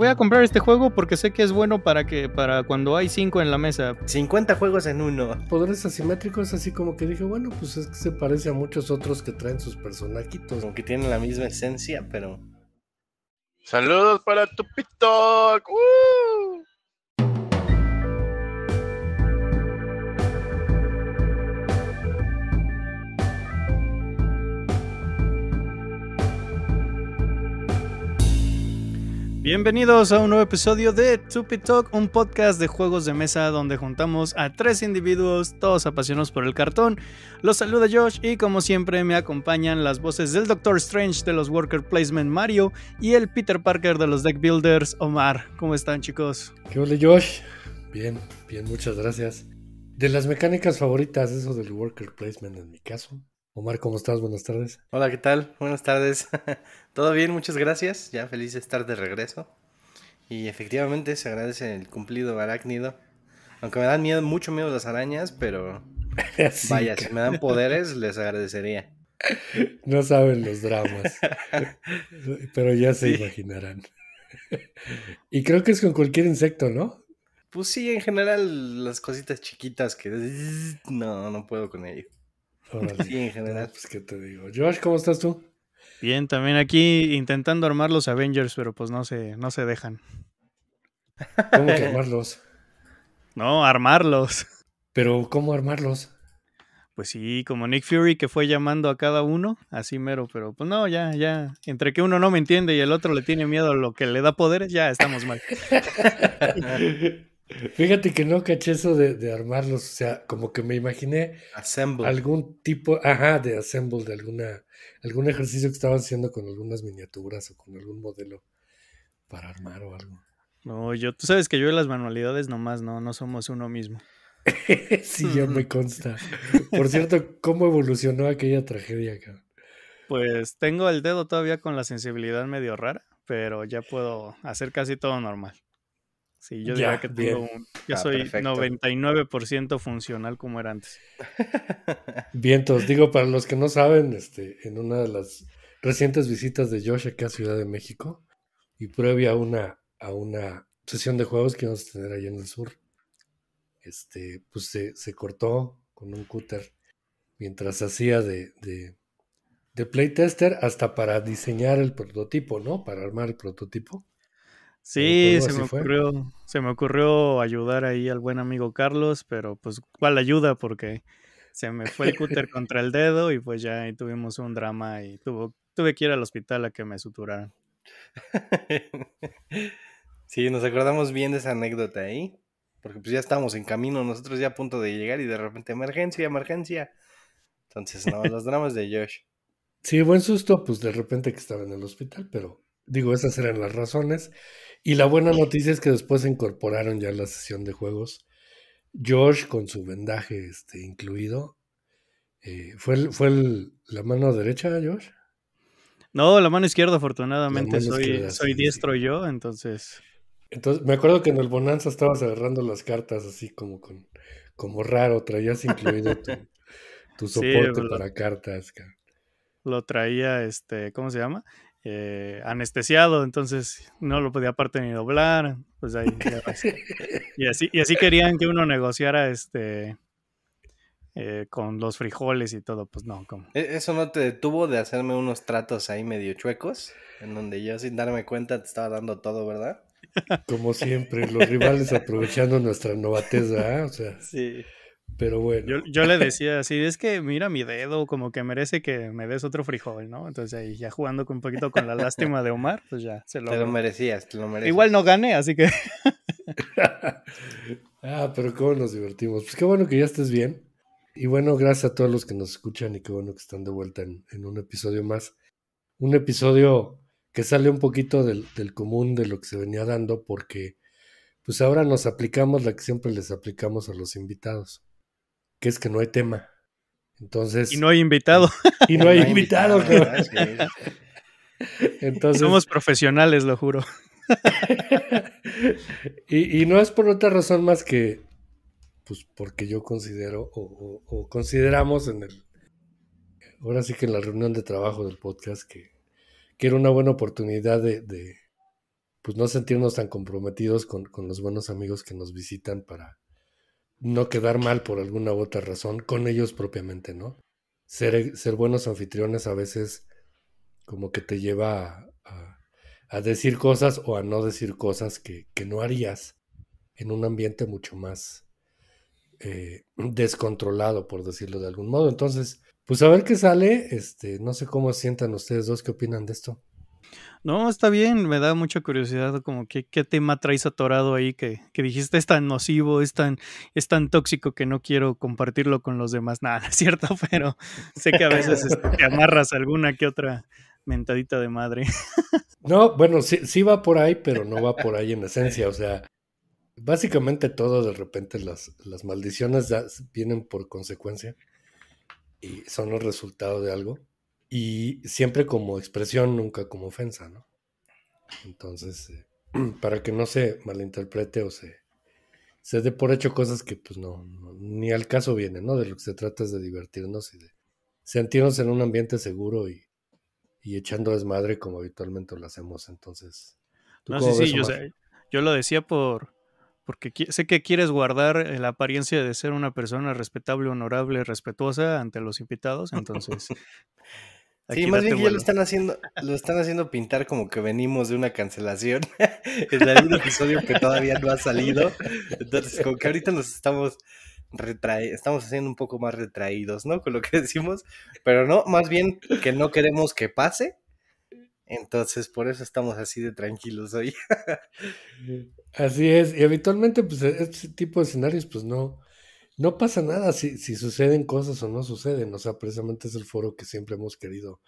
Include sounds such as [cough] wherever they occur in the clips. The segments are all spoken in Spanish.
voy a comprar este juego porque sé que es bueno para que para cuando hay cinco en la mesa. 50 juegos en uno. Poderes asimétricos, así como que dije, bueno, pues es que se parece a muchos otros que traen sus personajitos. Aunque tienen la misma esencia, pero. Saludos para tu Bienvenidos a un nuevo episodio de Tupi Talk, un podcast de juegos de mesa donde juntamos a tres individuos, todos apasionados por el cartón. Los saluda Josh y como siempre me acompañan las voces del Doctor Strange de los Worker Placement Mario y el Peter Parker de los Deck Builders Omar. ¿Cómo están chicos? ¿Qué hola Josh? Bien, bien, muchas gracias. De las mecánicas favoritas, eso del Worker Placement en mi caso, Omar, ¿cómo estás? Buenas tardes. Hola, ¿qué tal? Buenas tardes. [laughs] Todo bien, muchas gracias. Ya feliz de estar de regreso. Y efectivamente se agradece el cumplido arácnido. Aunque me dan miedo, mucho miedo las arañas, pero [laughs] vaya, si me dan poderes, les agradecería. No saben los dramas, [laughs] pero ya se imaginarán. Y creo que es con cualquier insecto, ¿no? Pues sí, en general las cositas chiquitas que... No, no puedo con ello. Sí, en general. Pues, ¿qué te digo? Josh, ¿cómo estás tú? Bien, también aquí intentando armar los Avengers, pero pues no se, no se dejan. ¿Cómo que armarlos? [laughs] no, armarlos. Pero, ¿cómo armarlos? Pues sí, como Nick Fury que fue llamando a cada uno, así mero, pero pues no, ya, ya, entre que uno no me entiende y el otro le tiene miedo a lo que le da poderes, ya estamos mal. [laughs] Fíjate que no caché eso de, armarlos, o sea, como que me imaginé algún tipo, ajá, de assemble, de alguna, algún ejercicio que estaban haciendo con algunas miniaturas o con algún modelo para armar o algo. No, yo, tú sabes que yo en las manualidades nomás no, no somos uno mismo. [laughs] sí, ya me mm. consta. Por cierto, ¿cómo evolucionó aquella tragedia acá? Pues tengo el dedo todavía con la sensibilidad medio rara, pero ya puedo hacer casi todo normal. Sí, yo diría ya, que tengo un, yo ah, soy 99% funcional como era antes. Bien, [laughs] digo, para los que no saben, este, en una de las recientes visitas de Josh aquí a Ciudad de México y previa a una, a una sesión de juegos que íbamos a tener allá en el sur, este, pues se, cortó con un cúter mientras hacía de, de, de playtester hasta para diseñar el prototipo, ¿no? Para armar el prototipo Sí, se me ocurrió, se me ocurrió ayudar ahí al buen amigo Carlos, pero pues cuál ayuda porque se me fue el cúter [laughs] contra el dedo y pues ya ahí tuvimos un drama y tuvo, tuve que ir al hospital a que me suturaran. [laughs] sí, nos acordamos bien de esa anécdota ahí, ¿eh? porque pues ya estábamos en camino, nosotros ya a punto de llegar y de repente emergencia, emergencia. Entonces, no, los dramas de Josh. Sí, buen susto, pues de repente que estaba en el hospital, pero digo, esas eran las razones. Y la buena noticia es que después se incorporaron ya a la sesión de juegos. George, con su vendaje este, incluido. Eh, ¿Fue, fue la mano derecha, George? No, la mano izquierda, afortunadamente. soy, soy diestro yo, entonces. Entonces, me acuerdo que en el Bonanza estabas agarrando las cartas así como con como raro, traías incluido tu, [laughs] soporte pues, para cartas. Lo traía, este, ¿cómo se llama? Eh, anestesiado, entonces no lo podía aparte ni doblar, pues ahí, [laughs] y, así, así querían que uno negociara este eh, con los frijoles y todo, pues no, como. E, ¿Eso no te detuvo de hacerme unos tratos ahí medio chuecos? En donde yo sin darme cuenta te estaba dando todo, ¿verdad? Como siempre, los rivales aprovechando nuestra novateza Sí. Pero bueno. Yo, le [laughs] decía así, es que mira mi dedo, como que merece que me des otro frijol, ¿no? Entonces ahí ya jugando con un poquito con la lástima de Omar, pues ya se lo... Te lo merecías, te lo merecías. Igual no gané, así que... [laughs] ah, pero cómo nos divertimos. Pues qué bueno que ya estés bien. Y bueno, gracias a todos los que nos escuchan y qué bueno que están de vuelta en, un episodio más. Un episodio que sale un poquito del, del común de lo que se venía dando porque pues ahora nos aplicamos la que siempre les aplicamos a los invitados que es que no hay tema. Entonces. Y no hay invitado. Y [laughs] no hay, invitado, [laughs] Entonces. Somos profesionales, lo juro. [laughs] y, no es por otra razón más que. Pues porque yo considero o, consideramos en el. Ahora sí que en la reunión de trabajo del podcast que, era una buena oportunidad de, pues no sentirnos tan comprometidos con, los buenos amigos que nos visitan para, no quedar mal por alguna u otra razón con ellos propiamente, ¿no? Ser, eh, ser buenos anfitriones a veces como que te lleva a, decir cosas o a no decir cosas que, no harías en un ambiente mucho más eh, descontrolado, por decirlo de algún modo. Entonces, pues a ver qué sale, este, no sé cómo sientan ustedes dos, qué opinan de esto. No, está bien, me da mucha curiosidad como qué tema traes atorado ahí que, dijiste es tan nocivo, es tan, es tan tóxico que no quiero compartirlo con los demás. [laughs] Nada, cierto, pero sé que a veces este, te amarras alguna que otra mentadita de madre. [laughs] No, bueno, sí, sí va por ahí, pero no va por ahí en esencia, o sea, básicamente todo de repente las, las maldiciones vienen por consecuencia y son los resultados de algo. Y siempre como expresión, nunca como ofensa, ¿no? Entonces, eh, [clears throat] para que no se malinterprete o se, se dé por hecho cosas que pues no, ni al caso vienen, ¿no? De lo que se trata es de divertirnos y de sentirnos en un ambiente seguro y, y echando desmadre como habitualmente lo hacemos. Entonces, no, sí, sí, yo, yo lo decía por porque sé que quieres guardar eh, la apariencia de ser una persona respetable, honorable, respetuosa ante los invitados, entonces [laughs] sí, más bien ya lo están haciendo, lo están haciendo pintar como que venimos de una cancelación [laughs] en algún episodio que todavía no ha salido. Entonces, como que ahorita nos estamos estamos haciendo un poco más retraídos, ¿no? Con lo que decimos, pero no, más bien que no queremos que pase. Entonces, por eso estamos así de tranquilos hoy. [laughs] así es, y habitualmente, pues, e-, este tipo de escenarios, pues no, no pasa nada si, si suceden cosas o no suceden. O sea, precisamente es el foro que siempre hemos querido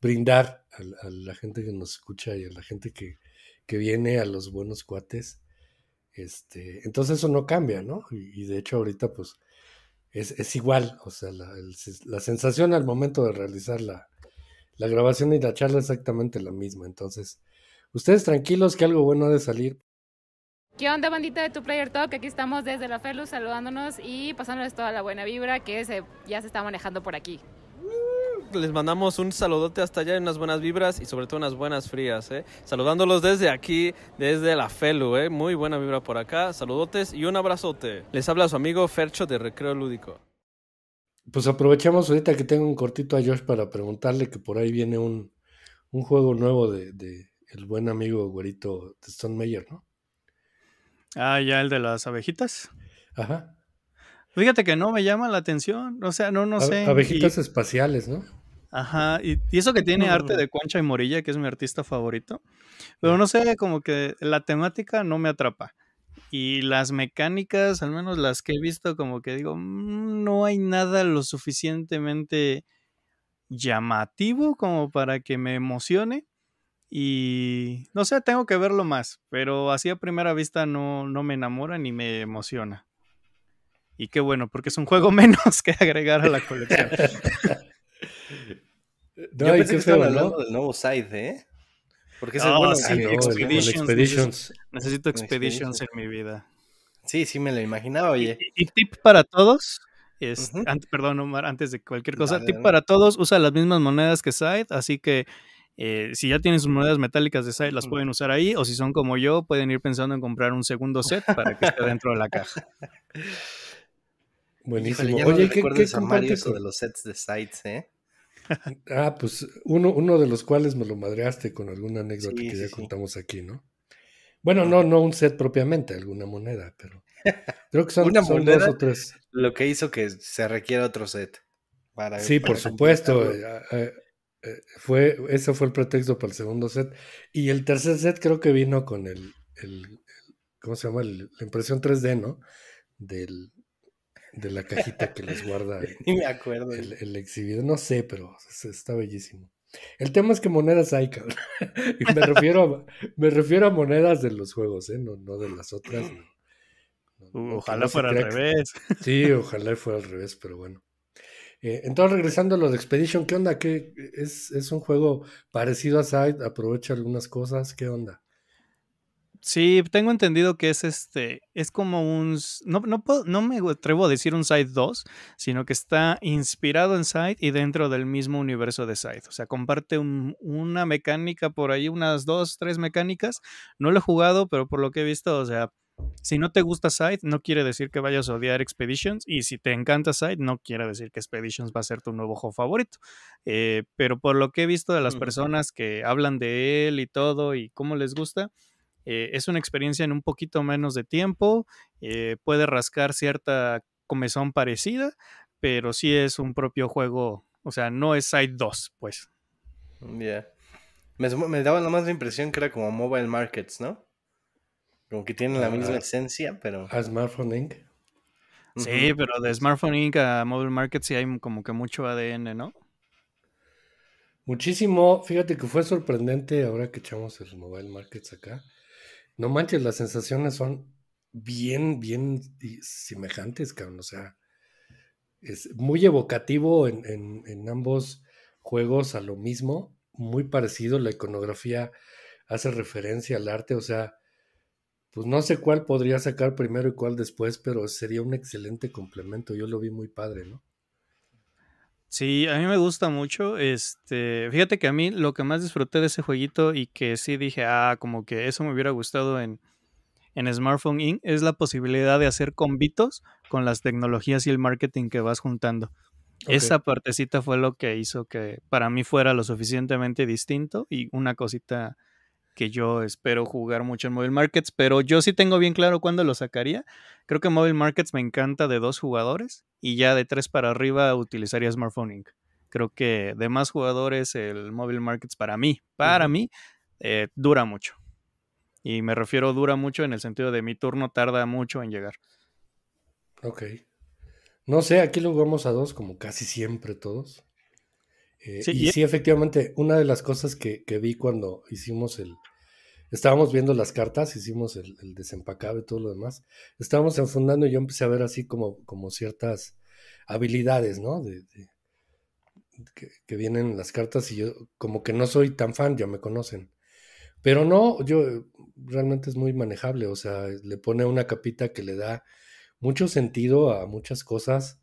brindar a, la gente que nos escucha y a la gente que, viene, a los buenos cuates. Este, entonces eso no cambia, ¿no? Y, de hecho ahorita pues es, igual, o sea, la, sensación al momento de realizar la, la grabación y la charla es exactamente la misma. Entonces, ustedes tranquilos que algo bueno ha de salir ¿Qué onda bandita de tu Player Talk? Aquí estamos desde la Felu saludándonos y pasándoles toda la buena vibra que ya se está manejando por aquí. Uh, les mandamos un saludote hasta allá, unas buenas vibras y sobre todo unas buenas frías. ¿eh? Saludándolos desde aquí, desde la Felu. ¿eh? Muy buena vibra por acá. Saludotes y un abrazote. Les habla su amigo Fercho de Recreo Lúdico. Pues aprovechamos ahorita que tengo un cortito a Josh para preguntarle que por ahí viene un, juego nuevo de, el buen amigo güerito de Stone Mayer, ¿no? Ah, ya el de las abejitas. Ajá. Fíjate que no me llama la atención, o sea, no, no sé. Abejitas espaciales, ¿no? Ajá, y, eso que tiene arte de Concha y Morilla, que es mi artista favorito, pero no sé, como que la temática no me atrapa. Y las mecánicas, al menos las que he visto, como que digo, mm, no hay nada lo suficientemente llamativo como para que me emocione. Y no sé, tengo que verlo más, pero así a primera vista no, me enamora ni me emociona. Y qué bueno, porque es un juego [laughs] menos que agregar a la colección. [laughs] no, Yo pensé que estaba hablando del nuevo side, ¿eh? Porque es el bueno, Expeditions, Necesito Expeditions, en mi vida. Sí, sí, me lo imaginaba, oye. Y, tip para todos. Es, perdón, Omar, antes de cualquier cosa. tip para todos, usa las mismas monedas que Side, así que eh, si ya tienen sus monedas metálicas de Side, las pueden usar ahí, o si son como yo, pueden ir pensando en comprar un segundo set para que esté [laughs] dentro de la caja. Buenísimo. Oye, ¿qué, ¿qué eso de los sets de Sides, ¿eh? [laughs] Ah, pues uno, de los cuales me lo madreaste con alguna anécdota que ya contamos aquí, ¿no? Bueno, no, no un set propiamente, alguna moneda, pero creo que son, dos o tres. Lo que hizo que se requiera otro set. sí, por supuesto. Eh, eh, fue, ese fue el pretexto para el segundo set. Y el tercer set creo que vino con el, ¿cómo se llama? la impresión 3D, ¿no? Del, de la cajita que les guarda. [laughs] El, exhibido exhibidor, no sé, pero está bellísimo. El tema es que monedas hay, cabrón. [laughs] me refiero a, me refiero a monedas de los juegos, ¿eh? No, de las otras. Uh, ojalá, fuera al revés. Sí, ojalá fuera al revés, pero bueno. Eh, entonces, regresando a lo de Expedition, ¿qué onda? es, un juego parecido a Side? ¿Aprovecha algunas cosas? ¿Qué onda? Sí, tengo entendido que es este, es como un, no, no me atrevo a decir un Side 2, sino que está inspirado en Side y dentro del mismo universo de Side. O sea, comparte una mecánica por ahí, unas dos, tres mecánicas. No lo he jugado, pero por lo que he visto, o sea, si no te gusta Side, no quiere decir que vayas a odiar Expeditions. Y si te encanta Side, no quiere decir que Expeditions va a ser tu nuevo juego favorito. Eh, pero por lo que he visto de las personas que hablan de él y todo y cómo les gusta, eh, es una experiencia en un poquito menos de tiempo. Eh, puede rascar cierta comezón parecida, pero sí es un propio juego. O sea, no es Side 2, pues. Me, daba la más la impresión que era como Mobile Markets, ¿no? Como que tienen la ah, misma esencia, pero. A Smartphone Inc. Sí, pero de Smartphone Inc. a Mobile Markets sí hay como que mucho ADN, ¿no? Muchísimo. Fíjate que fue sorprendente ahora que echamos el Mobile Markets acá. No manches, las sensaciones son bien, bien semejantes, cabrón. O sea, es muy evocativo en ambos juegos a lo mismo, muy parecido. La iconografía hace referencia al arte, o sea, pues no sé cuál podría sacar primero y cuál después, pero sería un excelente complemento. Yo lo vi muy padre, ¿no? Sí, a mí me gusta mucho. Este, fíjate que a mí lo que más disfruté de ese jueguito y que sí dije, ah, como que eso me hubiera gustado en, Smartphone Inc. es la posibilidad de hacer combitos con las tecnologías y el marketing que vas juntando. Esa partecita fue lo que hizo que para mí fuera lo suficientemente distinto y una cosita que yo espero jugar mucho en Mobile Markets, pero yo sí tengo bien claro cuándo lo sacaría. Creo que Mobile Markets me encanta de dos jugadores y ya de tres para arriba utilizaría Smartphone Inc. Creo que de más jugadores el Mobile Markets para mí, para mí, eh, dura mucho. Y me refiero dura mucho en el sentido de mi turno tarda mucho en llegar. Ok. No sé, aquí lo jugamos a dos como casi siempre todos. Eh, sí, y, sí, efectivamente, una de las cosas que, vi cuando hicimos el... Estábamos viendo las cartas, hicimos el, desempacado y todo lo demás. Estábamos enfundando y yo empecé a ver así como, como ciertas habilidades, ¿no? De, que, que, vienen las cartas y yo como que no soy tan fan, ya me conocen. Pero no, yo eh, realmente es muy manejable, o sea, le pone una capita que le da mucho sentido a muchas cosas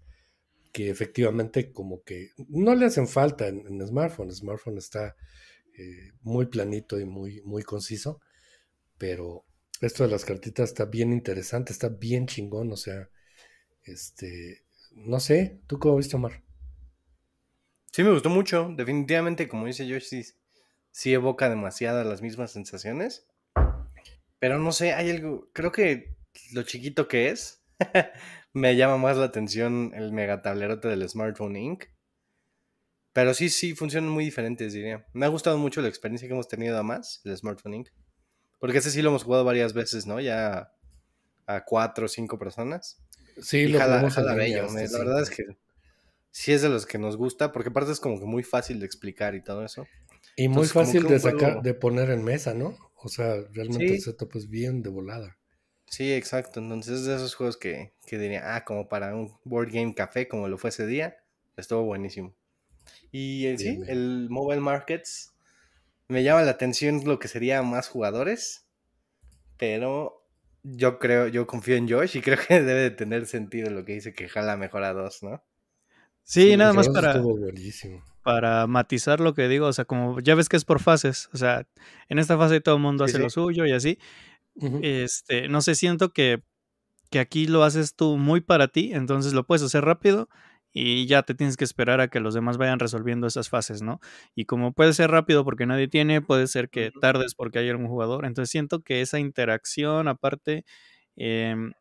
que efectivamente como que no le hacen falta en, en smartphone. El smartphone está eh, muy planito y muy, muy conciso, pero esto de las cartitas está bien interesante, está bien chingón, o sea, este, no sé, ¿tú cómo viste, Omar? Sí, me gustó mucho, definitivamente, como dice Josh, sí, sí evoca demasiadas las mismas sensaciones, pero no sé, hay algo, creo que lo chiquito que es, [laughs] me llama más la atención el mega megatablerote del Smartphone Inc. Pero sí, sí, funcionan muy diferentes, diría. Me ha gustado mucho la experiencia que hemos tenido a más, el Smartphone Inc. Porque ese sí lo hemos jugado varias veces, ¿no? Ya a cuatro o cinco personas. Sí, lo jala, jala bello. ¿eh? la verdad es que sí es de los que nos gusta, porque aparte es como que muy fácil de explicar y todo eso. Y muy fácil de sacar, de poner en mesa, ¿no? O sea, realmente se el setup es bien de volada. Sí, exacto. Entonces, es de esos juegos que, que diría, ah, como para un board game café, como lo fue ese día, estuvo buenísimo. Y el, sí, el Mobile Markets me llama la atención lo que sería más jugadores, pero yo creo, yo confío en Josh y [laughs] creo que debe tener sentido lo que dice que jala mejor a dos, ¿no? Sí, nada más para, para matizar lo que digo, o sea, como ya ves que es por fases, o sea, en esta fase todo el mundo hace lo suyo y así, este, no sé, siento que, aquí lo haces tú muy para ti, entonces lo puedes hacer rápido y ya te tienes que esperar a que los demás vayan resolviendo esas fases, ¿no? Y como puede ser rápido porque nadie tiene, puede ser que tardes porque hay algún jugador, entonces siento que esa interacción aparte em,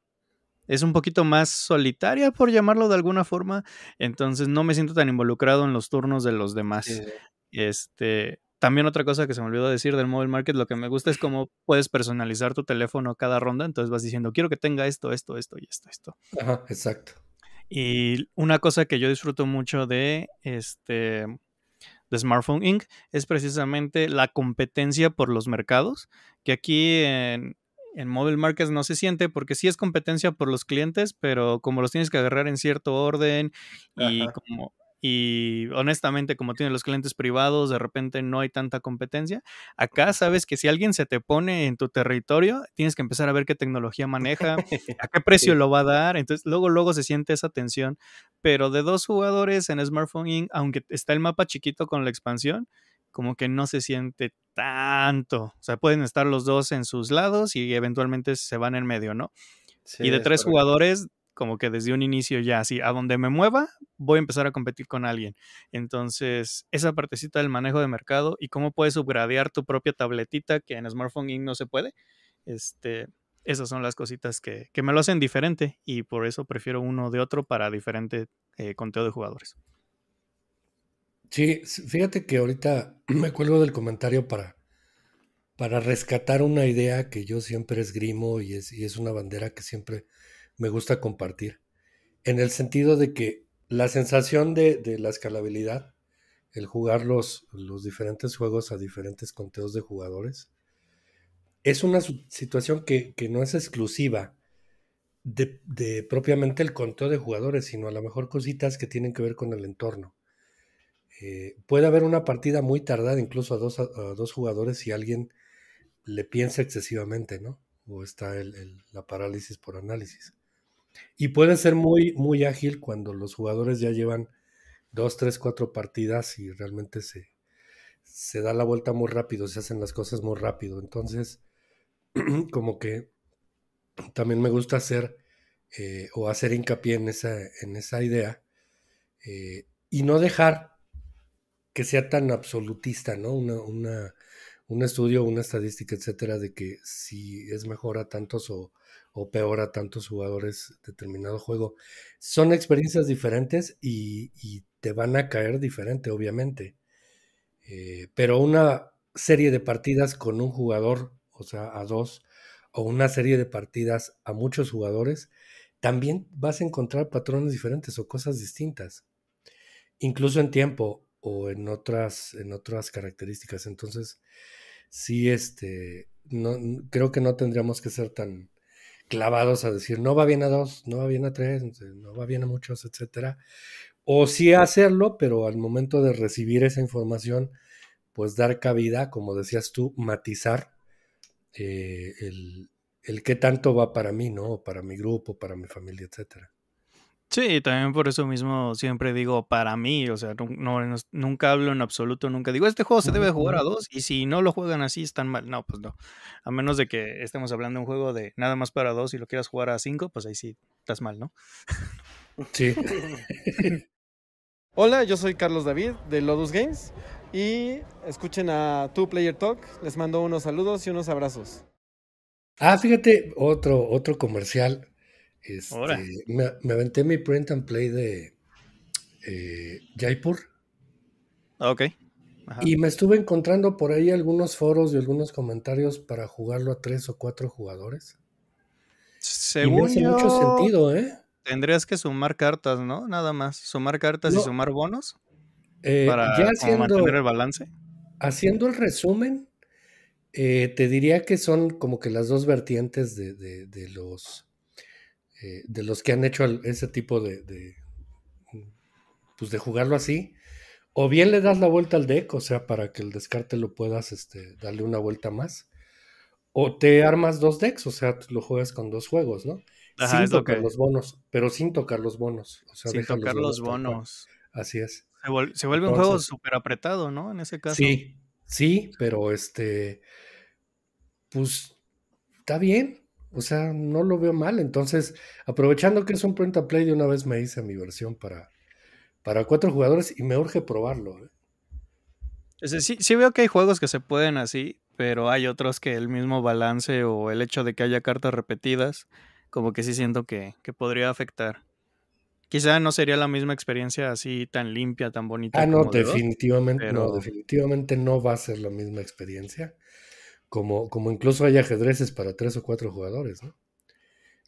es un poquito más solitaria, por llamarlo de alguna forma, entonces no me siento tan involucrado en los turnos de los demás. Este, también otra cosa que se me olvidó decir del mobile market, lo que me gusta es [laughs] cómo puedes personalizar tu teléfono cada ronda, entonces vas diciendo, quiero que tenga esto, esto, esto y esto, esto. Ajá, exacto. Y una cosa que yo disfruto mucho de este de Smartphone Inc. es precisamente la competencia por los mercados, que aquí en, en Mobile Markets no se siente porque sí es competencia por los clientes, pero como los tienes que agarrar en cierto orden y como y honestamente como tienen los clientes privados, de repente no hay tanta competencia. Acá sabes que si alguien se te pone en tu territorio, tienes que empezar a ver qué tecnología maneja, a qué [laughs] precio lo va a dar. Entonces luego, luego se siente esa tensión. Pero de dos jugadores en Smartphone Inc., aunque está el mapa chiquito con la expansión, como que no se siente tanto. O sea, pueden estar los dos en sus lados y eventualmente se van en medio, ¿no? y de tres jugadores, como que desde un inicio ya así, a donde me mueva, voy a empezar a competir con alguien. Entonces, esa partecita del manejo de mercado y cómo puedes subgradear tu propia tabletita que en Smartphone Inc. no se puede, este, esas son las cositas que, que me lo hacen diferente y por eso prefiero uno de otro para diferente eh, conteo de jugadores. Sí, fíjate que ahorita [clears throat] me cuelgo del comentario para, para rescatar una idea que yo siempre esgrimo y es, y es una bandera que siempre me gusta compartir, en el sentido de que la sensación de, la escalabilidad, el jugar los, diferentes juegos a diferentes conteos de jugadores, es una situación que, no es exclusiva de, propiamente el conteo de jugadores, sino a lo mejor cositas que tienen que ver con el entorno. Eh, puede haber una partida muy tardada, incluso a dos, jugadores, si alguien le piensa excesivamente, ¿no? O está la parálisis por análisis. Y puede ser muy, muy ágil cuando los jugadores ya llevan dos, tres, cuatro partidas y realmente se, da la vuelta muy rápido, se hacen las cosas muy rápido. Entonces, [clears throat] como que también me gusta hacer eh, o hacer hincapié en esa, en esa idea eh, y no dejar que sea tan absolutista, ¿no? Una, una, un estudio, una estadística, etcétera, de que si es mejor a tantos o, o peor a tantos jugadores determinado juego. Son experiencias diferentes y, te van a caer diferente, obviamente. Eh, pero una serie de partidas con un jugador, o sea, a dos, o una serie de partidas a muchos jugadores, también vas a encontrar patrones diferentes o cosas distintas, incluso en tiempo o en otras, en otras características. Entonces, sí, este, no, creo que no tendríamos que ser tan, clavados a decir no va bien a dos, no va bien a tres, no va bien a muchos, etcétera. O sí hacerlo, pero al momento de recibir esa información, pues dar cabida, como decías tú, matizar eh, el, el qué tanto va para mí, ¿no? Para mi grupo, para mi familia, etcétera. Sí, también por eso mismo siempre digo para mí, o sea, no, nunca hablo en absoluto, nunca digo, este juego se debe jugar a dos y si no lo juegan así están mal. No, pues no. A menos de que estemos hablando de un juego de nada más para dos y lo quieras jugar a cinco, pues ahí sí estás mal, ¿no? Sí. [laughs] Hola, yo soy Carlos David de Lodus Games y escuchen a Two Player Talk. Les mando unos saludos y unos abrazos. Ah, fíjate, otro, otro comercial este, me, aventé mi print and play de eh, Jaipur. Ah, ok. Y me estuve encontrando por ahí algunos foros y algunos comentarios para jugarlo a tres o cuatro jugadores. Según y hace mucho sentido, ¿eh? Tendrías que sumar cartas, ¿no? Nada más. Sumar cartas y sumar bonos. Eh, para mantener el balance. Haciendo el resumen, eh, te diría que son como que las dos vertientes de los eh, de los que han hecho ese tipo de, pues de jugarlo así, o bien le das la vuelta al deck, o sea, para que el descarte lo puedas este, darle una vuelta más, o te armas dos decks, o sea, lo juegas con dos juegos, ¿no? Ajá, sin tocar los bonos, pero sin tocar los bonos. sin tocar los bonos. Así es. Se, vuelve, un juego súper apretado, ¿no? En ese caso. Sí, sí, pero este, pues está bien. O sea, no lo veo mal. Entonces, aprovechando que es un print and play, de una vez me hice mi versión para, para cuatro jugadores y me urge probarlo. ¿eh? Sí, veo que hay juegos que se pueden así, pero hay otros que el mismo balance o el hecho de que haya cartas repetidas, como que sí siento que, podría afectar. Quizá no sería la misma experiencia así tan limpia, tan bonita. Ah, no, definitivamente no, definitivamente no va a ser la misma experiencia como, como incluso hay ajedrezes para tres o cuatro jugadores, ¿no?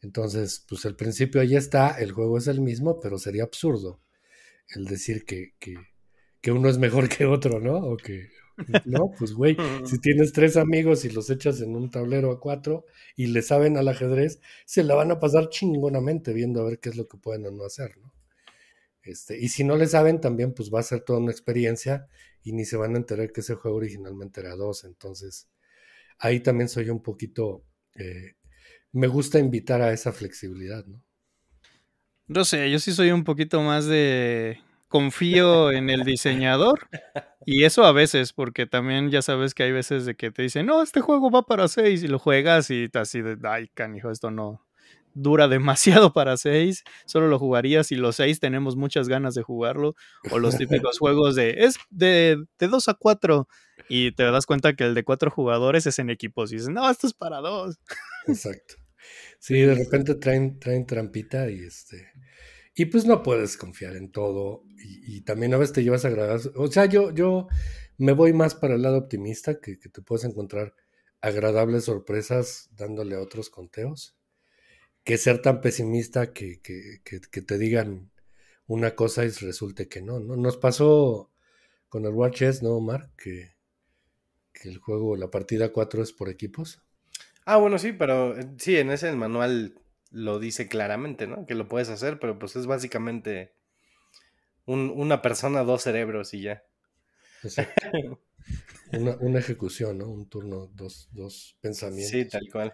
Entonces, pues el principio ahí está, el juego es el mismo, pero sería absurdo el decir que, que, uno es mejor [laughs] que otro, ¿no? O que, no, pues güey, si [laughs] tienes tres amigos y los echas en un tablero a cuatro y le saben al ajedrez, se la van a pasar chingonamente viendo a ver qué es lo que pueden o no hacer, ¿no? Este, y si no le saben, también pues va a ser toda una experiencia y ni se van a enterar que ese juego originalmente era dos, entonces ahí también soy un poquito, eh, me gusta invitar a esa flexibilidad, ¿no? No sé, yo sí soy un poquito más de confío en el diseñador y eso a veces, porque también ya sabes que hay veces de que te dicen, no, este juego va para seis y lo juegas y así de, ay, canijo, esto no, dura demasiado [laughs] para seis, solo lo jugaría si los seis tenemos muchas ganas de jugarlo, o los [laughs] típicos juegos de es de, de dos a cuatro, y te das cuenta que el de cuatro jugadores es en equipos, y dices, no, esto es para dos. Exacto. [laughs] Sí, de repente traen, traen trampita y este. Y pues no puedes confiar en todo. Y, también a veces te llevas a agradar. O sea, yo, yo me voy más para el lado optimista, que, que te puedes encontrar agradables sorpresas dándole a otros conteos que ser tan pesimista que, te digan una cosa y resulte que no, Nos pasó con el Watches, Chess, ¿no, Omar? Que, el juego, la partida 4 es por equipos. Ah, bueno, sí, pero eh, sí, en ese manual lo dice claramente, ¿no? Que lo puedes hacer, pero pues es básicamente una persona, dos cerebros y ya. [laughs] Una, ejecución, ¿no? Un turno, dos, dos pensamientos. Sí, tal cual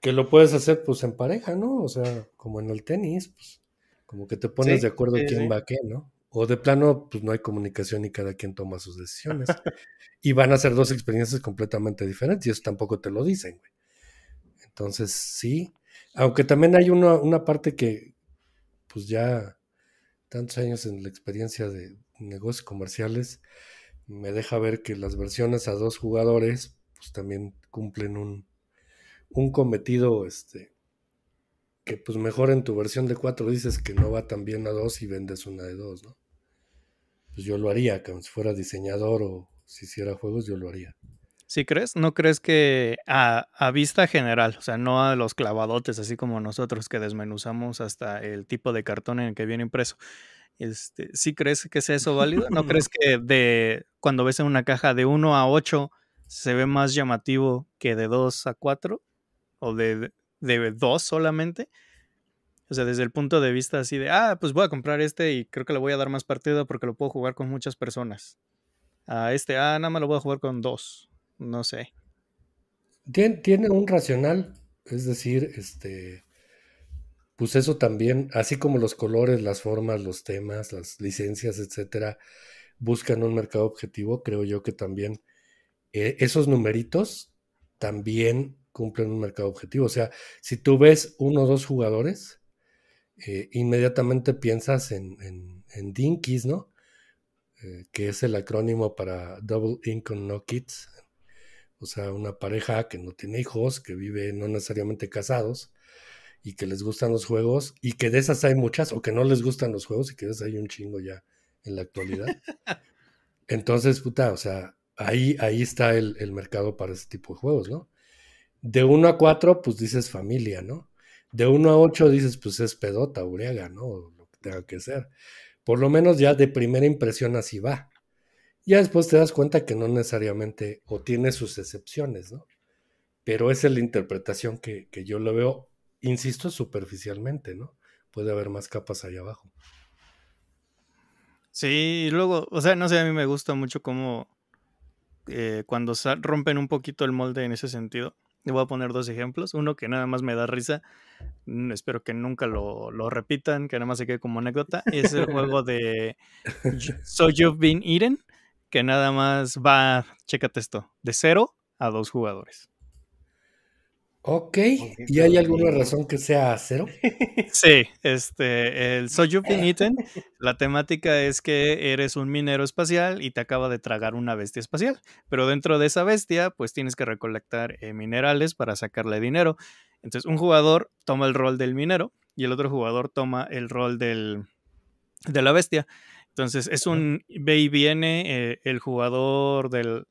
que lo puedes hacer pues en pareja, ¿no? O sea, como en el tenis, pues como que te pones de acuerdo quién va a qué, ¿no? O de plano, pues no hay comunicación y cada quien toma sus decisiones. [laughs] y van a ser dos experiencias completamente diferentes y eso tampoco te lo dicen, güey. Entonces, sí. Aunque también hay una, una parte que, pues ya tantos años en la experiencia de negocios comerciales, me deja ver que las versiones a dos jugadores, pues también cumplen un, un cometido, este, que pues mejor en tu versión de 4 dices que no va tan bien a 2 y vendes una de 2, ¿no? Pues yo lo haría, que si fuera diseñador o si hiciera juegos, yo lo haría. ¿Sí crees? ¿No crees que a, vista general, o sea, no a los clavadotes, así como nosotros que desmenuzamos hasta el tipo de cartón en el que viene impreso? Este, ¿Sí crees que es eso válido? ¿No [laughs] crees que de cuando ves en una caja de 1 a 8 se ve más llamativo que de 2 a 4? o de, de dos solamente. O sea, desde el punto de vista así de, ah, pues voy a comprar este y creo que le voy a dar más partida porque lo puedo jugar con muchas personas. A este, ah, nada más lo voy a jugar con dos. No sé. Tienen tiene un racional, es decir, este, pues eso también, así como los colores, las formas, los temas, las licencias, etcétera, buscan un mercado objetivo, creo yo que también eh, esos numeritos también cumplen un mercado objetivo. O sea, si tú ves uno o dos jugadores, eh, inmediatamente piensas en, en, Dinkies, ¿no? Eh, que es el acrónimo para Double Income No Kids. O sea, una pareja que no tiene hijos, que vive no necesariamente casados y que les gustan los juegos y que de esas hay muchas o que no les gustan los juegos y que de esas hay un chingo ya en la actualidad. [laughs] Entonces, puta, o sea, ahí, ahí está el mercado para ese tipo de juegos, ¿no? de 1 a 4, pues dices familia, ¿no? De 1 a 8 dices, pues es pedota, Uriaga, ¿no? lo que tenga que ser. Por lo menos ya de primera impresión así va. Ya después te das cuenta que no necesariamente, o tiene sus excepciones, ¿no? Pero esa es la interpretación que, yo lo veo, insisto, superficialmente, ¿no? Puede haber más capas ahí abajo. Sí, y luego, o sea, no sé, a mí me gusta mucho cómo eh, cuando rompen un poquito el molde en ese sentido voy a poner dos ejemplos. Uno que nada más me da risa. Mm, espero que nunca lo, lo repitan, que nada más se quede como anécdota. Es el juego de [laughs] So You've Been Eaten, que nada más va, chécate esto, de cero a dos jugadores. Ok, ¿y hay alguna razón que sea cero? [laughs] Sí, este, el Soy la temática es que eres un minero espacial y te acaba de tragar una bestia espacial, pero dentro de esa bestia, pues tienes que recolectar eh, minerales para sacarle dinero. Entonces, un jugador toma el rol del minero y el otro jugador toma el rol del, de la bestia. Entonces, es un ve y viene, eh, el jugador del,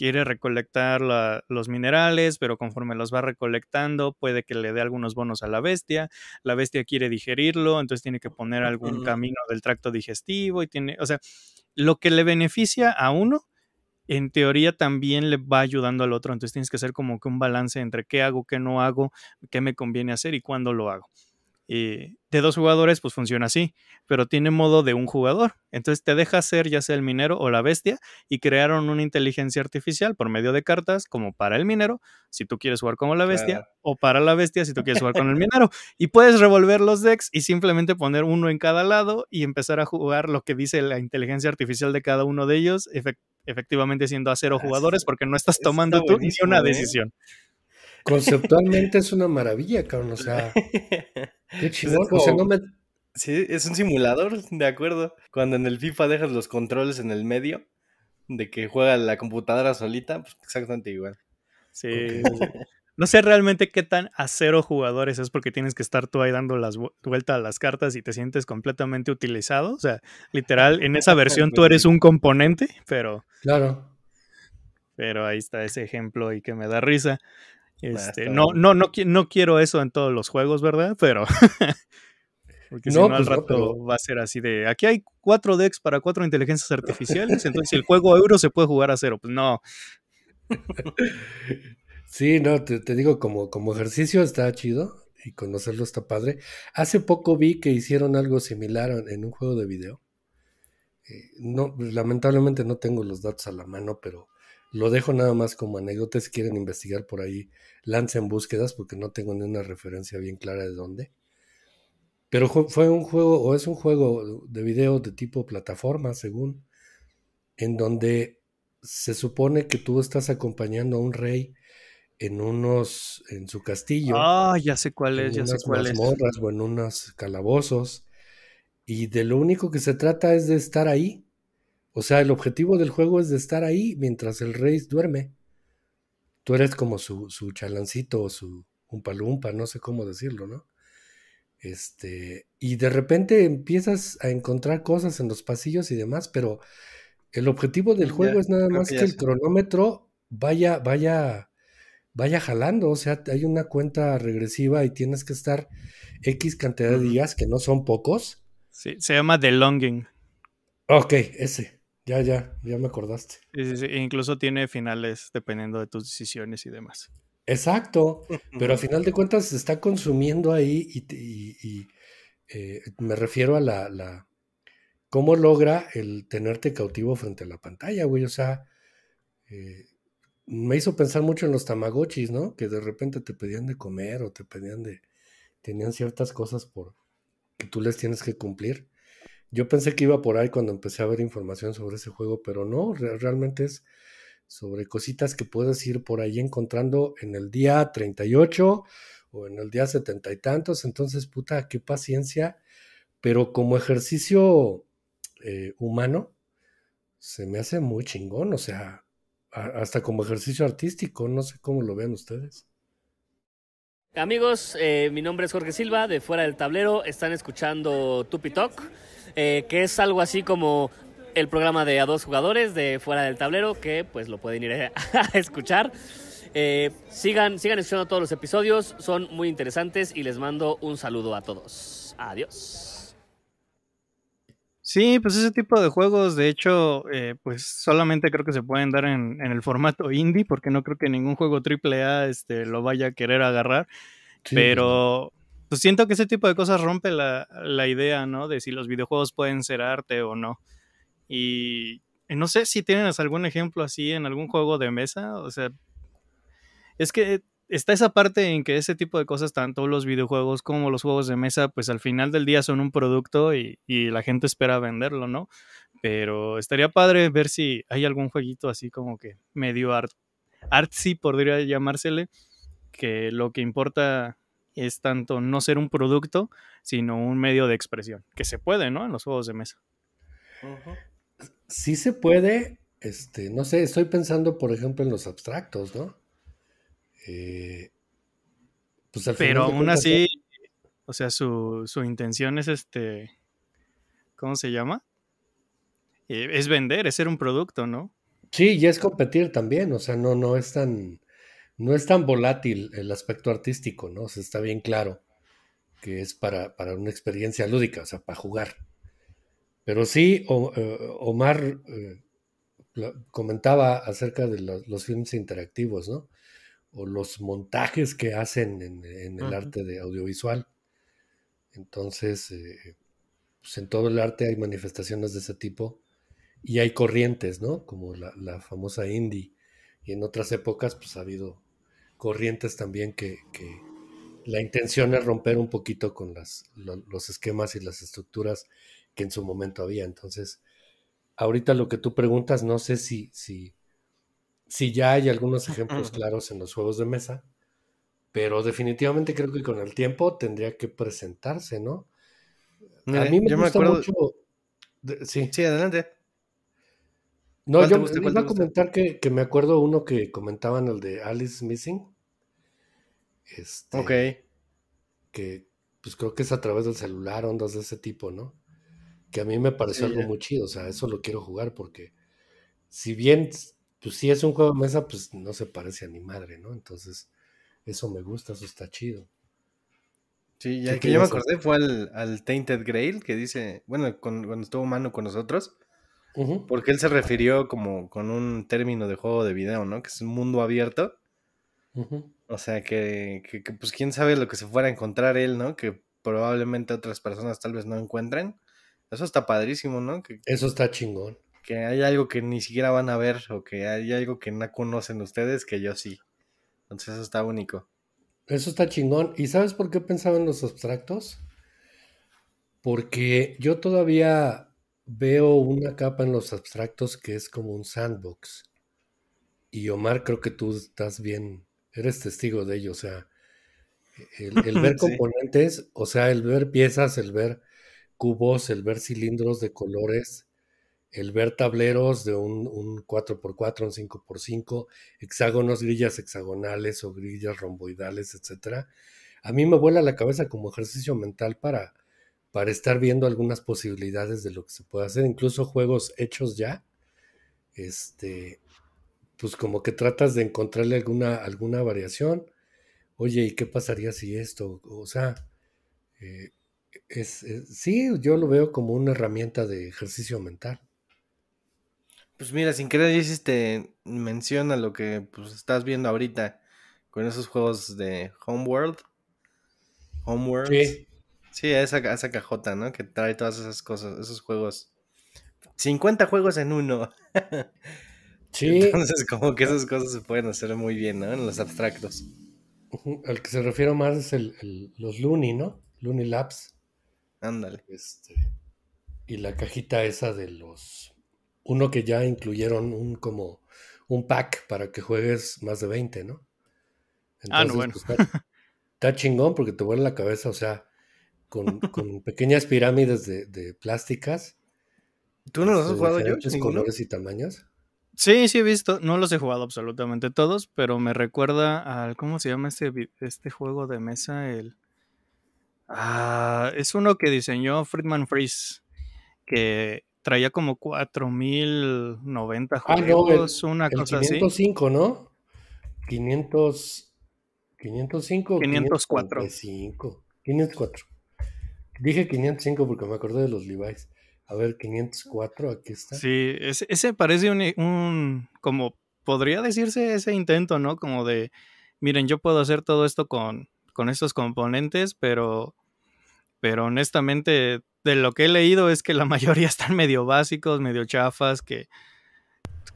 quiere recolectar los minerales, pero conforme los va recolectando puede que le dé algunos bonos a la bestia, la bestia quiere digerirlo, entonces tiene que poner algún camino del tracto digestivo y tiene, o sea, lo que le beneficia a uno en teoría también le va ayudando al otro. Entonces tienes que hacer como que un balance entre qué hago, qué no hago, qué me conviene hacer y cuándo lo hago de dos jugadores, pues funciona así, pero tiene modo de un jugador. Entonces te deja ser ya sea el minero o la bestia y crearon una inteligencia artificial por medio de cartas, como para el minero, si tú quieres jugar como la bestia, o para la bestia, si tú quieres jugar con el [laughs] minero. Y puedes revolver los decks y simplemente poner uno en cada lado y empezar a jugar lo que dice la inteligencia artificial de cada uno de ellos, efectivamente siendo a cero ah, jugadores, porque no estás tomando tú ni una ¿eh? decisión. Conceptualmente es una maravilla, cabrón. O sea, qué chido Sí, es un simulador, de acuerdo. Cuando en el FIFA dejas los controles en el medio, de que juega la computadora solita, pues exactamente igual. Sí. No sé realmente qué tan a cero jugadores es porque tienes que estar tú ahí dando las vueltas a las cartas y te sientes completamente utilizado. O sea, literal, en esa versión tú eres un componente, pero. Claro. Pero ahí está ese ejemplo y que me da risa. Este, no, no, no, no quiero eso en todos los juegos, ¿verdad? Pero. [laughs] Porque si no, al pues, rato va a ser así de. Aquí hay cuatro decks para cuatro inteligencias artificiales, entonces el juego euro se puede jugar a cero. Pues no. Sí, no, te, digo, como, como ejercicio está chido y conocerlo está padre. Hace poco vi que hicieron algo similar en un juego de video. Eh, no, pues, lamentablemente no tengo los datos a la mano, pero lo dejo nada más como anécdota. Si quieren investigar por ahí, lancen búsquedas porque no tengo ni una referencia bien clara de dónde. Pero fue un juego, o es un juego de video de tipo plataforma, según, en donde se supone que tú estás acompañando a un rey en unos, en su castillo. Ah, ya sé cuál es, ya sé cuál es. En unas morras o en unos calabozos. Y de lo único que se trata es de estar ahí o sea, el objetivo del juego es de estar ahí mientras el rey duerme. Tú eres como su, su chalancito o su umpalumpa, no sé cómo decirlo, ¿no? Este, y de repente empiezas a encontrar cosas en los pasillos y demás, pero el objetivo del juego es nada más que, el cronómetro vaya, vaya, vaya jalando. O sea, hay una cuenta regresiva y tienes que estar X cantidad de días, que no son pocos. Sí, se llama The Longing. Ok, ese. Ya, ya, ya me acordaste. E incluso tiene finales dependiendo de tus decisiones y demás. Exacto, pero a final de cuentas se está consumiendo ahí y, eh, me refiero a la, cómo logra el tenerte cautivo frente a la pantalla, güey. O sea, eh, me hizo pensar mucho en los tamagotchis, ¿no? Que de repente te pedían de comer o te pedían de, tenían ciertas cosas por que tú les tienes que cumplir. Yo pensé que iba por ahí cuando empecé a ver información sobre ese juego, pero no, realmente es sobre cositas que puedes ir por ahí encontrando en el día 38 o en el día setenta y tantos. Entonces, puta, qué paciencia. Pero como ejercicio eh, humano, se me hace muy chingón. O sea, hasta como ejercicio artístico, no sé cómo lo vean ustedes. Amigos, eh, mi nombre es Jorge Silva de Fuera del Tablero. Están escuchando Tupi Talk. Eh, que es algo así como el programa de a dos jugadores de fuera del tablero, que pues lo pueden ir [laughs] a, escuchar. Eh, sigan, sigan escuchando todos los episodios, son muy interesantes y les mando un saludo a todos. Adiós. Sí, pues ese tipo de juegos, de hecho, eh, pues solamente creo que se pueden dar en, el formato indie, porque no creo que ningún juego AAA este, lo vaya a querer agarrar. Pero pues, pues siento que ese tipo de cosas rompe la, idea, ¿no? De si los videojuegos pueden ser arte o no. Y no sé si tienes algún ejemplo así en algún juego de mesa. O sea, es que está esa parte en que ese tipo de cosas, tanto los videojuegos como los juegos de mesa, pues al final del día son un producto y, y la gente espera venderlo, ¿no? Pero estaría padre ver si hay algún jueguito así como que medio art, artsy, podría llamársele, que lo que importa es tanto no ser un producto, sino un medio de expresión, que se puede, ¿no? En los juegos de mesa. Sí se puede, este, no sé, estoy pensando, por ejemplo, en los abstractos, ¿no? Eh, pues, Pero aún así, o sea, su, intención es este, ¿cómo se llama? Eh, es vender, es ser un producto, ¿no? Sí, y es competir también, o sea, no, no es tan no es tan volátil el aspecto artístico, ¿no? se está bien claro que es para, una experiencia lúdica, o sea, para jugar. Pero sí, eh, Omar eh, comentaba acerca de los, filmes interactivos, ¿no? O los montajes que hacen en, el arte de audiovisual. Entonces, eh, pues en todo el arte hay manifestaciones de ese tipo y hay corrientes, ¿no? Como la famosa indie. Y en otras épocas, pues ha habido corrientes también que, la intención es romper un poquito con las, los esquemas y las estructuras que en su momento había. Entonces, ahorita lo que tú preguntas, no sé si, si, si ya hay algunos ejemplos claros en los juegos de mesa, pero definitivamente creo que con el tiempo tendría que presentarse, ¿no? A mí me gusta mucho... sí, adelante. No, yo me iba a comentar que, me acuerdo uno que comentaban, el de Alice Missing. Este, ok. Que pues creo que es a través del celular, ondas de ese tipo, ¿no? Que a mí me pareció algo muy chido, o sea, eso lo quiero jugar porque si bien, pues si es un juego de mesa, pues no se parece a mi madre, ¿no? Entonces, eso me gusta, eso está chido. Sí, y el que yo me acordé fue al, Tainted Grail, que dice, bueno, cuando estuvo mano con nosotros, porque él se refirió como con un término de juego de video, ¿no? Que es un mundo abierto. O sea, que, pues quién sabe lo que se fuera a encontrar él, ¿no? Que probablemente otras personas tal vez no encuentren. Eso está padrísimo, ¿no? Eso está chingón. Que hay algo que ni siquiera van a ver o que hay algo que no conocen ustedes que yo sí. Entonces eso está único. Eso está chingón. ¿Y sabes por qué pensaba en los abstractos? Porque yo todavía veo una capa en los abstractos que es como un sandbox. Y Omar, creo que tú estás bien, eres testigo de ello. O sea, el, [laughs] ver componentes, o sea, el ver piezas, el ver cubos, el ver cilindros de colores, el ver tableros de un, un 4x4, un 5x5, hexágonos, grillas hexagonales o grillas romboidales, etcétera. A mí me vuela la cabeza como ejercicio mental para para estar viendo algunas posibilidades de lo que se puede hacer, incluso juegos hechos ya, este, pues como que tratas de encontrarle alguna, alguna variación. Oye, ¿y qué pasaría si esto? O sea, eh, es, sí, yo lo veo como una herramienta de ejercicio mental. Pues mira, sin querer ya menciona lo que pues, estás viendo ahorita con esos juegos de Homeworld. Homeworld. Sí, esa, esa cajota, ¿no? Que trae todas esas cosas, esos juegos. 50 juegos en uno. [laughs] Sí. Entonces, como que esas cosas se pueden hacer muy bien, ¿no? En los abstractos. Al que se refiero más es el, los Looney, ¿no? Looney Labs. Ándale. Este, y la cajita esa de los. Uno que ya incluyeron un como un pack para que juegues más de 20, ¿no? ah, bueno. Pues, está, chingón porque te vuelve la cabeza, o sea, con, pequeñas pirámides de, plásticas. ¿Tú no los has este, jugado yo? colores y tamaños. Sí, sí he visto, no los he jugado absolutamente todos, pero me recuerda al, ¿cómo se llama este, este juego de mesa? Ah, es uno que diseñó Friedman Fries, que traía como 4090 ah, juegos, una cosa 505, ¿no? 500, 505, 504. 505, 504. Dije 505 porque me acordé de los Levi's. A ver, 504, aquí está. Sí, ese, parece un, un, como podría decirse ese intento, ¿no? Como de, miren, yo puedo hacer todo esto con, con estos componentes, pero, pero honestamente, de lo que he leído es que la [laughs] mayoría están medio básicos, medio chafas, que,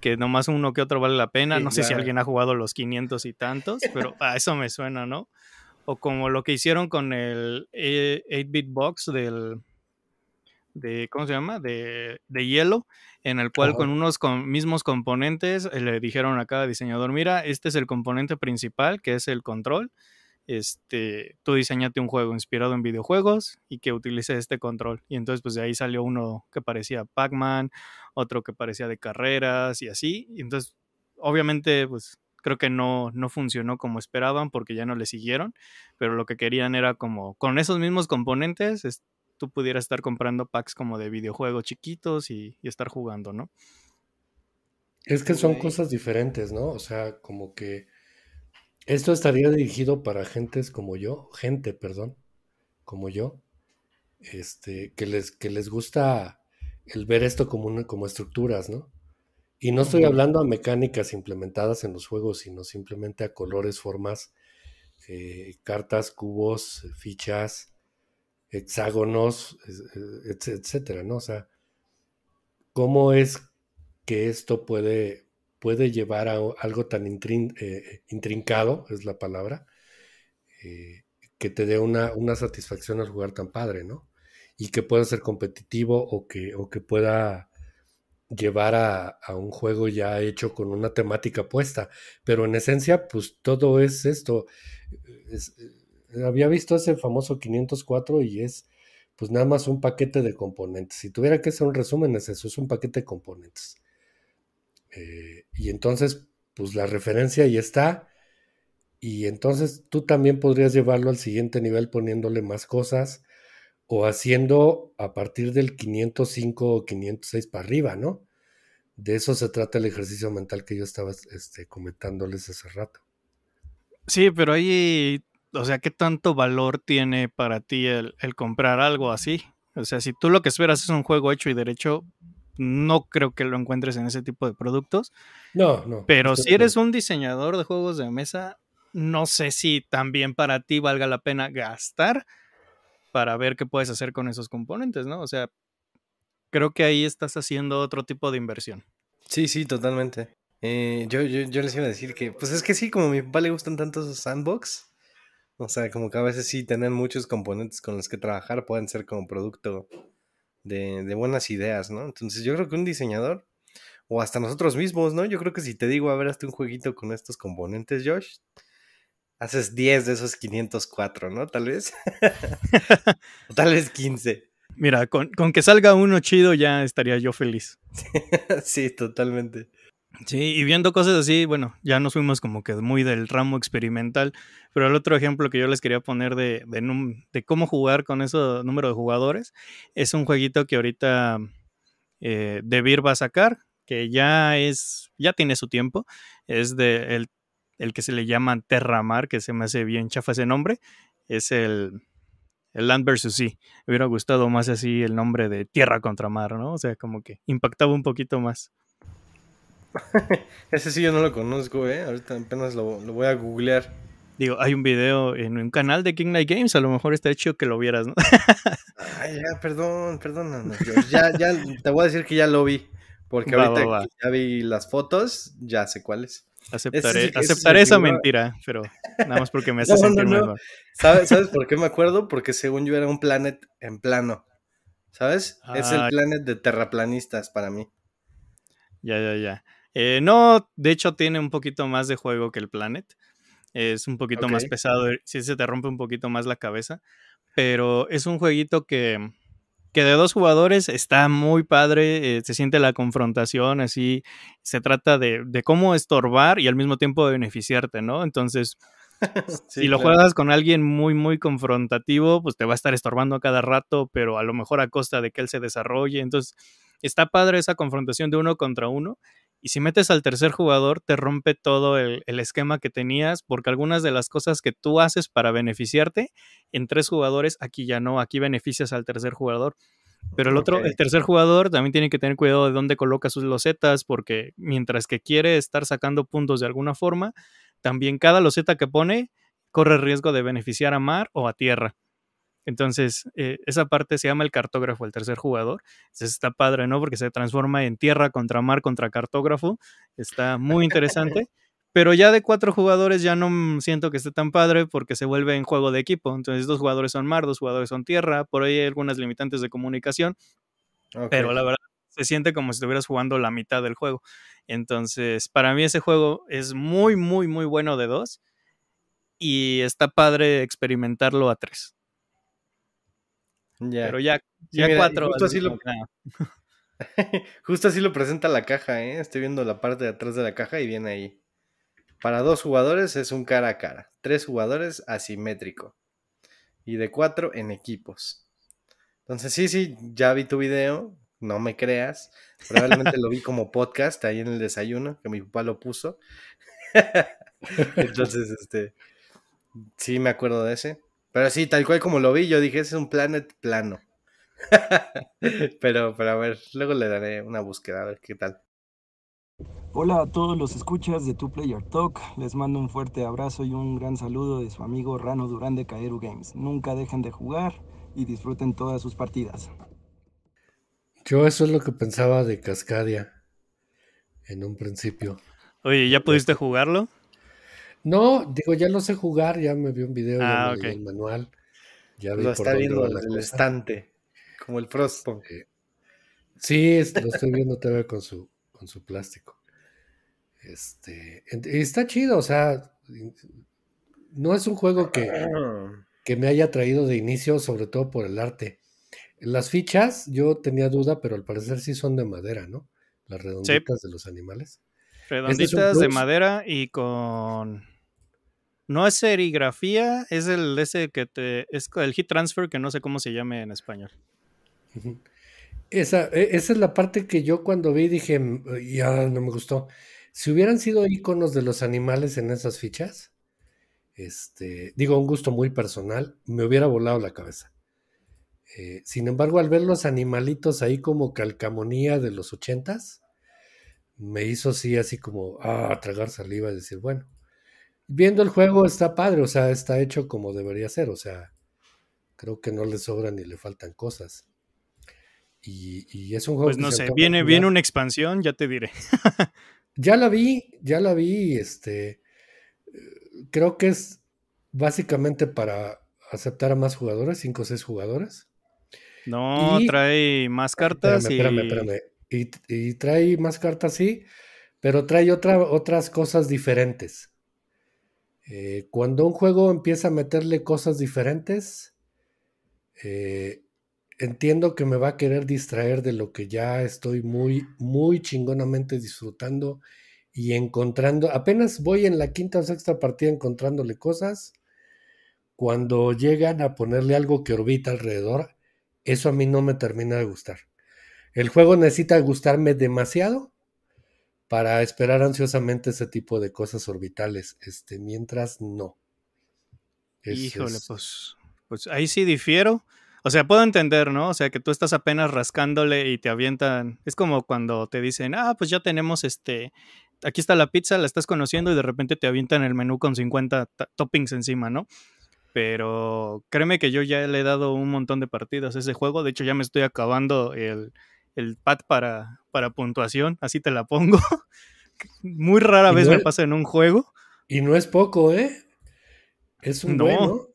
que nomás uno que otro vale la pena. no sé si alguien ha jugado los 500 y tantos, pero [laughs] a eso me suena, ¿no? o como lo que hicieron con el 8-bit e, box del de ¿cómo se llama? de, hielo, en el cual con unos mismos componentes eh, le dijeron a cada diseñador, mira, este es el componente principal, que es el control. Este, tú diseñate un juego inspirado en videojuegos y que utilice este control. Y entonces, pues de ahí salió uno que parecía Pac-Man, otro que parecía de carreras y así. Y entonces, obviamente, pues Creo que no, no funcionó como esperaban porque ya no le siguieron, pero lo que querían era como con esos mismos componentes tú pudieras estar comprando packs como de videojuegos chiquitos y, y estar jugando, ¿no? Es que son cosas diferentes, ¿no? O sea, como que esto estaría dirigido para gentes como yo, gente, perdón, como yo, este, que les, que les gusta el ver esto como, una, como estructuras, ¿no? Y no estoy hablando a mecánicas implementadas en los juegos, sino simplemente a colores, formas, eh, cartas, cubos, eh, fichas, hexágonos, eh, etcétera, ¿no? O sea, ¿cómo es que esto puede, puede llevar a algo tan intrincado, es la palabra, que te dé una, una, satisfacción al jugar tan padre, ¿no? Y que pueda ser competitivo o que, o que pueda llevar a, un juego ya hecho con una temática puesta. Pero en esencia, pues todo es esto. Eh, había visto ese famoso 504 y es pues nada más un paquete de componentes. Si tuviera que hacer un resumen, es eso, es un paquete de componentes. Eh, y entonces, pues la referencia ahí está. Y entonces tú también podrías llevarlo al siguiente nivel poniéndole más cosas o haciendo a partir del 505 o 506 para arriba, ¿no? De eso se trata el ejercicio mental que yo estaba este, comentándoles hace rato. Sí, pero ahí, o sea, ¿qué tanto valor tiene para ti el, el comprar algo así? O sea, si tú lo que esperas es un juego hecho y derecho, no creo que lo encuentres en ese tipo de productos. No, no. Pero si eres un diseñador de juegos de mesa, no sé si también para ti valga la pena gastar para ver qué puedes hacer con esos componentes, ¿no? O sea, creo que ahí estás haciendo otro tipo de inversión. Sí, sí, totalmente. Eh, yo, yo, yo, les iba a decir que, pues es que sí, como a mi papá le gustan tanto esos sandbox, o sea, como que a veces sí tener muchos componentes con los que trabajar pueden ser como producto de, de buenas ideas, ¿no? Entonces yo creo que un diseñador, o hasta nosotros mismos, ¿no? Yo creo que si te digo, a ver, hazte un jueguito con estos componentes, Josh, haces 10 de esos 504, ¿no? Tal vez. [laughs] tal vez 15. Mira, con, que salga uno chido ya estaría yo feliz. [laughs] sí, totalmente. Sí, y viendo cosas así, bueno, ya nos fuimos como que muy del ramo experimental, pero el otro ejemplo que yo les quería poner de, de, cómo jugar con ese número de jugadores es un jueguito que ahorita eh, Debir va a sacar, que ya es, ya tiene su tiempo, es de el el que se le llama mar que se me hace bien chafa ese nombre, es el, el Land versus Sea. Me hubiera gustado más así el nombre de Tierra contra Mar, ¿no? O sea, como que impactaba un poquito más. [laughs] ese sí yo no lo conozco, ¿eh? Ahorita apenas lo, voy a googlear. Digo, hay un video en un canal de King Night Games, a lo mejor está hecho que lo vieras, ¿no? [laughs] Ay, ya, perdón, perdón, ya, ya, te voy a decir que ya lo vi, porque ahorita ya vi las fotos, ya sé cuáles. Aceptaré, esa mentira, pero nada más porque me [laughs] hace sentir ¿Sabes, ¿Sabes por qué me acuerdo? Porque según yo era un planet en plano. ¿Sabes? es el ah, planet de terraplanistas para mí. Ya, ya, ya. Eh, no, de hecho tiene un poquito más de juego que el planet. Es un poquito más pesado, sí se te rompe un poquito más la cabeza, pero es un jueguito que que de dos jugadores está muy padre, eh, se siente la confrontación, así se trata de, cómo estorbar y al mismo tiempo de beneficiarte, ¿no? Entonces, [laughs] si lo juegas con alguien muy, muy confrontativo, pues te va a estar estorbando a cada rato, pero a lo mejor a costa de que él se desarrolle. Entonces, está padre esa confrontación de uno contra uno y si metes al tercer jugador, te rompe todo el, esquema que tenías, porque algunas de las cosas que tú haces para beneficiarte en tres jugadores, aquí ya no, aquí beneficias al tercer jugador. Pero el otro, el tercer jugador también tiene que tener cuidado de dónde coloca sus losetas, porque mientras que quiere estar sacando puntos de alguna forma, también cada loseta que pone corre riesgo de beneficiar a mar o a tierra. Entonces, eh, esa parte se llama el cartógrafo, el tercer jugador. Entonces está padre, ¿no? Porque se transforma en tierra contra mar contra cartógrafo. Está muy interesante. [laughs] Pero ya de cuatro jugadores ya no siento que esté tan padre porque se vuelve en juego de equipo. Entonces, dos jugadores son mar, dos jugadores son tierra. Por ahí hay algunas limitantes de comunicación. Pero la verdad, se siente como si estuvieras jugando la mitad del juego. Entonces, para mí ese juego es muy, muy, muy bueno de dos. Y está padre experimentarlo a tres. Pero ya, cuatro. [laughs] Justo así, lo, presenta la caja, ¿eh? Estoy viendo la parte de atrás de la caja y viene ahí. Para dos jugadores es un cara a cara. Tres jugadores asimétrico. Y de cuatro en equipos. Entonces, sí, sí, ya vi tu video. No me creas. Probablemente lo vi [laughs] como podcast ahí en el desayuno, que mi papá lo puso. [laughs] Entonces, este. Sí, me acuerdo de ese. Pero sí, tal cual como lo vi, yo dije, ese es un planet plano. [laughs] pero, pero a ver, luego le daré una búsqueda, a ver qué tal. Hola a todos los escuchas de Tu Player Talk. Les mando un fuerte abrazo y un gran saludo de su amigo Rano Durán de Caeru Games. Nunca dejen de jugar y disfruten todas sus partidas. Yo eso es lo que pensaba de Cascadia en un principio. Oye, ¿ya pudiste este jugarlo? No, digo, ya lo sé jugar, ya me vi un video, ah, en el manual. Ya lo pues está viendo el estante, como el Frost. Sí, lo estoy viendo todavía con su, con su plástico. Este, está chido, o sea, no es un juego que, que me haya traído de inicio, sobre todo por el arte. Las fichas, yo tenía duda, pero al parecer sí son de madera, ¿no? Las redonditas de los animales. Este redonditas de madera y con no es serigrafía, es el ese que te. es el heat transfer que no sé cómo se llame en español. Esa, e, esa es la parte que yo cuando vi dije, mm, ya no me gustó. Si hubieran sido iconos de los animales en esas fichas, este, digo, un gusto muy personal, me hubiera volado la cabeza. Eh, sin embargo, al ver los animalitos ahí como calcamonía de los ochentas, me hizo así, así como, ah, tragar saliva y decir, bueno, viendo el juego está padre, o sea, está hecho como debería ser, o sea, creo que no le sobran ni le faltan cosas. Y, es un juego... Pues no sé, viene, viene una expansión, ya te diré. [laughs] ya la vi, ya la vi, este, eh, creo que es básicamente para aceptar a más jugadores, 5 o 6 jugadores. No, trae más cartas. Espérame, y... espérame, Y, trae más cartas, sí, pero trae otra, otras cosas diferentes. Eh, cuando un juego empieza a meterle cosas diferentes, eh, entiendo que me va a querer distraer de lo que ya estoy muy, muy chingonamente disfrutando y encontrando. Apenas voy en la quinta o sexta partida encontrándole cosas. Cuando llegan a ponerle algo que orbita alrededor, eso a mí no me termina de gustar. El juego necesita gustarme demasiado para esperar ansiosamente ese tipo de cosas orbitales. Este, mientras no. Híjole, pues, pues ahí sí difiero. O sea, puedo entender, ¿no? O sea, que tú estás apenas rascándole y te avientan. Es como cuando te dicen, ah, pues ya tenemos este. Aquí está la pizza, la estás conociendo y de repente te avientan el menú con 50 toppings encima, ¿no? Pero créeme que yo ya le he dado un montón de partidas a ese juego. De hecho, ya me estoy acabando el, el pad para, para puntuación, así te la pongo. [laughs] Muy rara vez me pasa en un juego. Y no es poco, ¿eh? Es un no.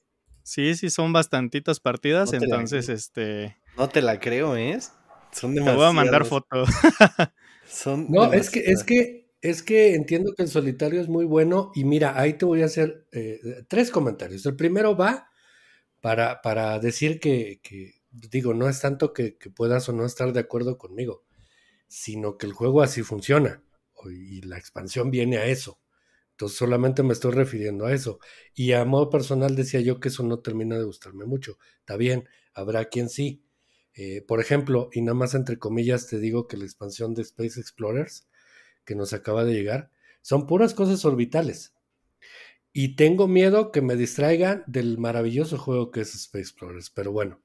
Sí, sí, son bastantitas partidas, entonces este... No te la creo, ¿eh? Son Te voy a mandar fotos. [laughs] no, es que, es que, es que entiendo que el solitario es muy bueno y mira, ahí te voy a hacer eh, tres comentarios. El primero va para, decir que, que digo, no es tanto que, puedas o no estar de acuerdo conmigo, sino que el juego así funciona y la expansión viene a eso. Entonces solamente me estoy refiriendo a eso. Y a modo personal decía yo que eso no termina de gustarme mucho. Está bien, habrá quien sí. Eh, por ejemplo, y nada más entre comillas te digo que la expansión de Space Explorers que nos acaba de llegar son puras cosas orbitales. Y tengo miedo que me distraigan del maravilloso juego que es Space Explorers. Pero bueno,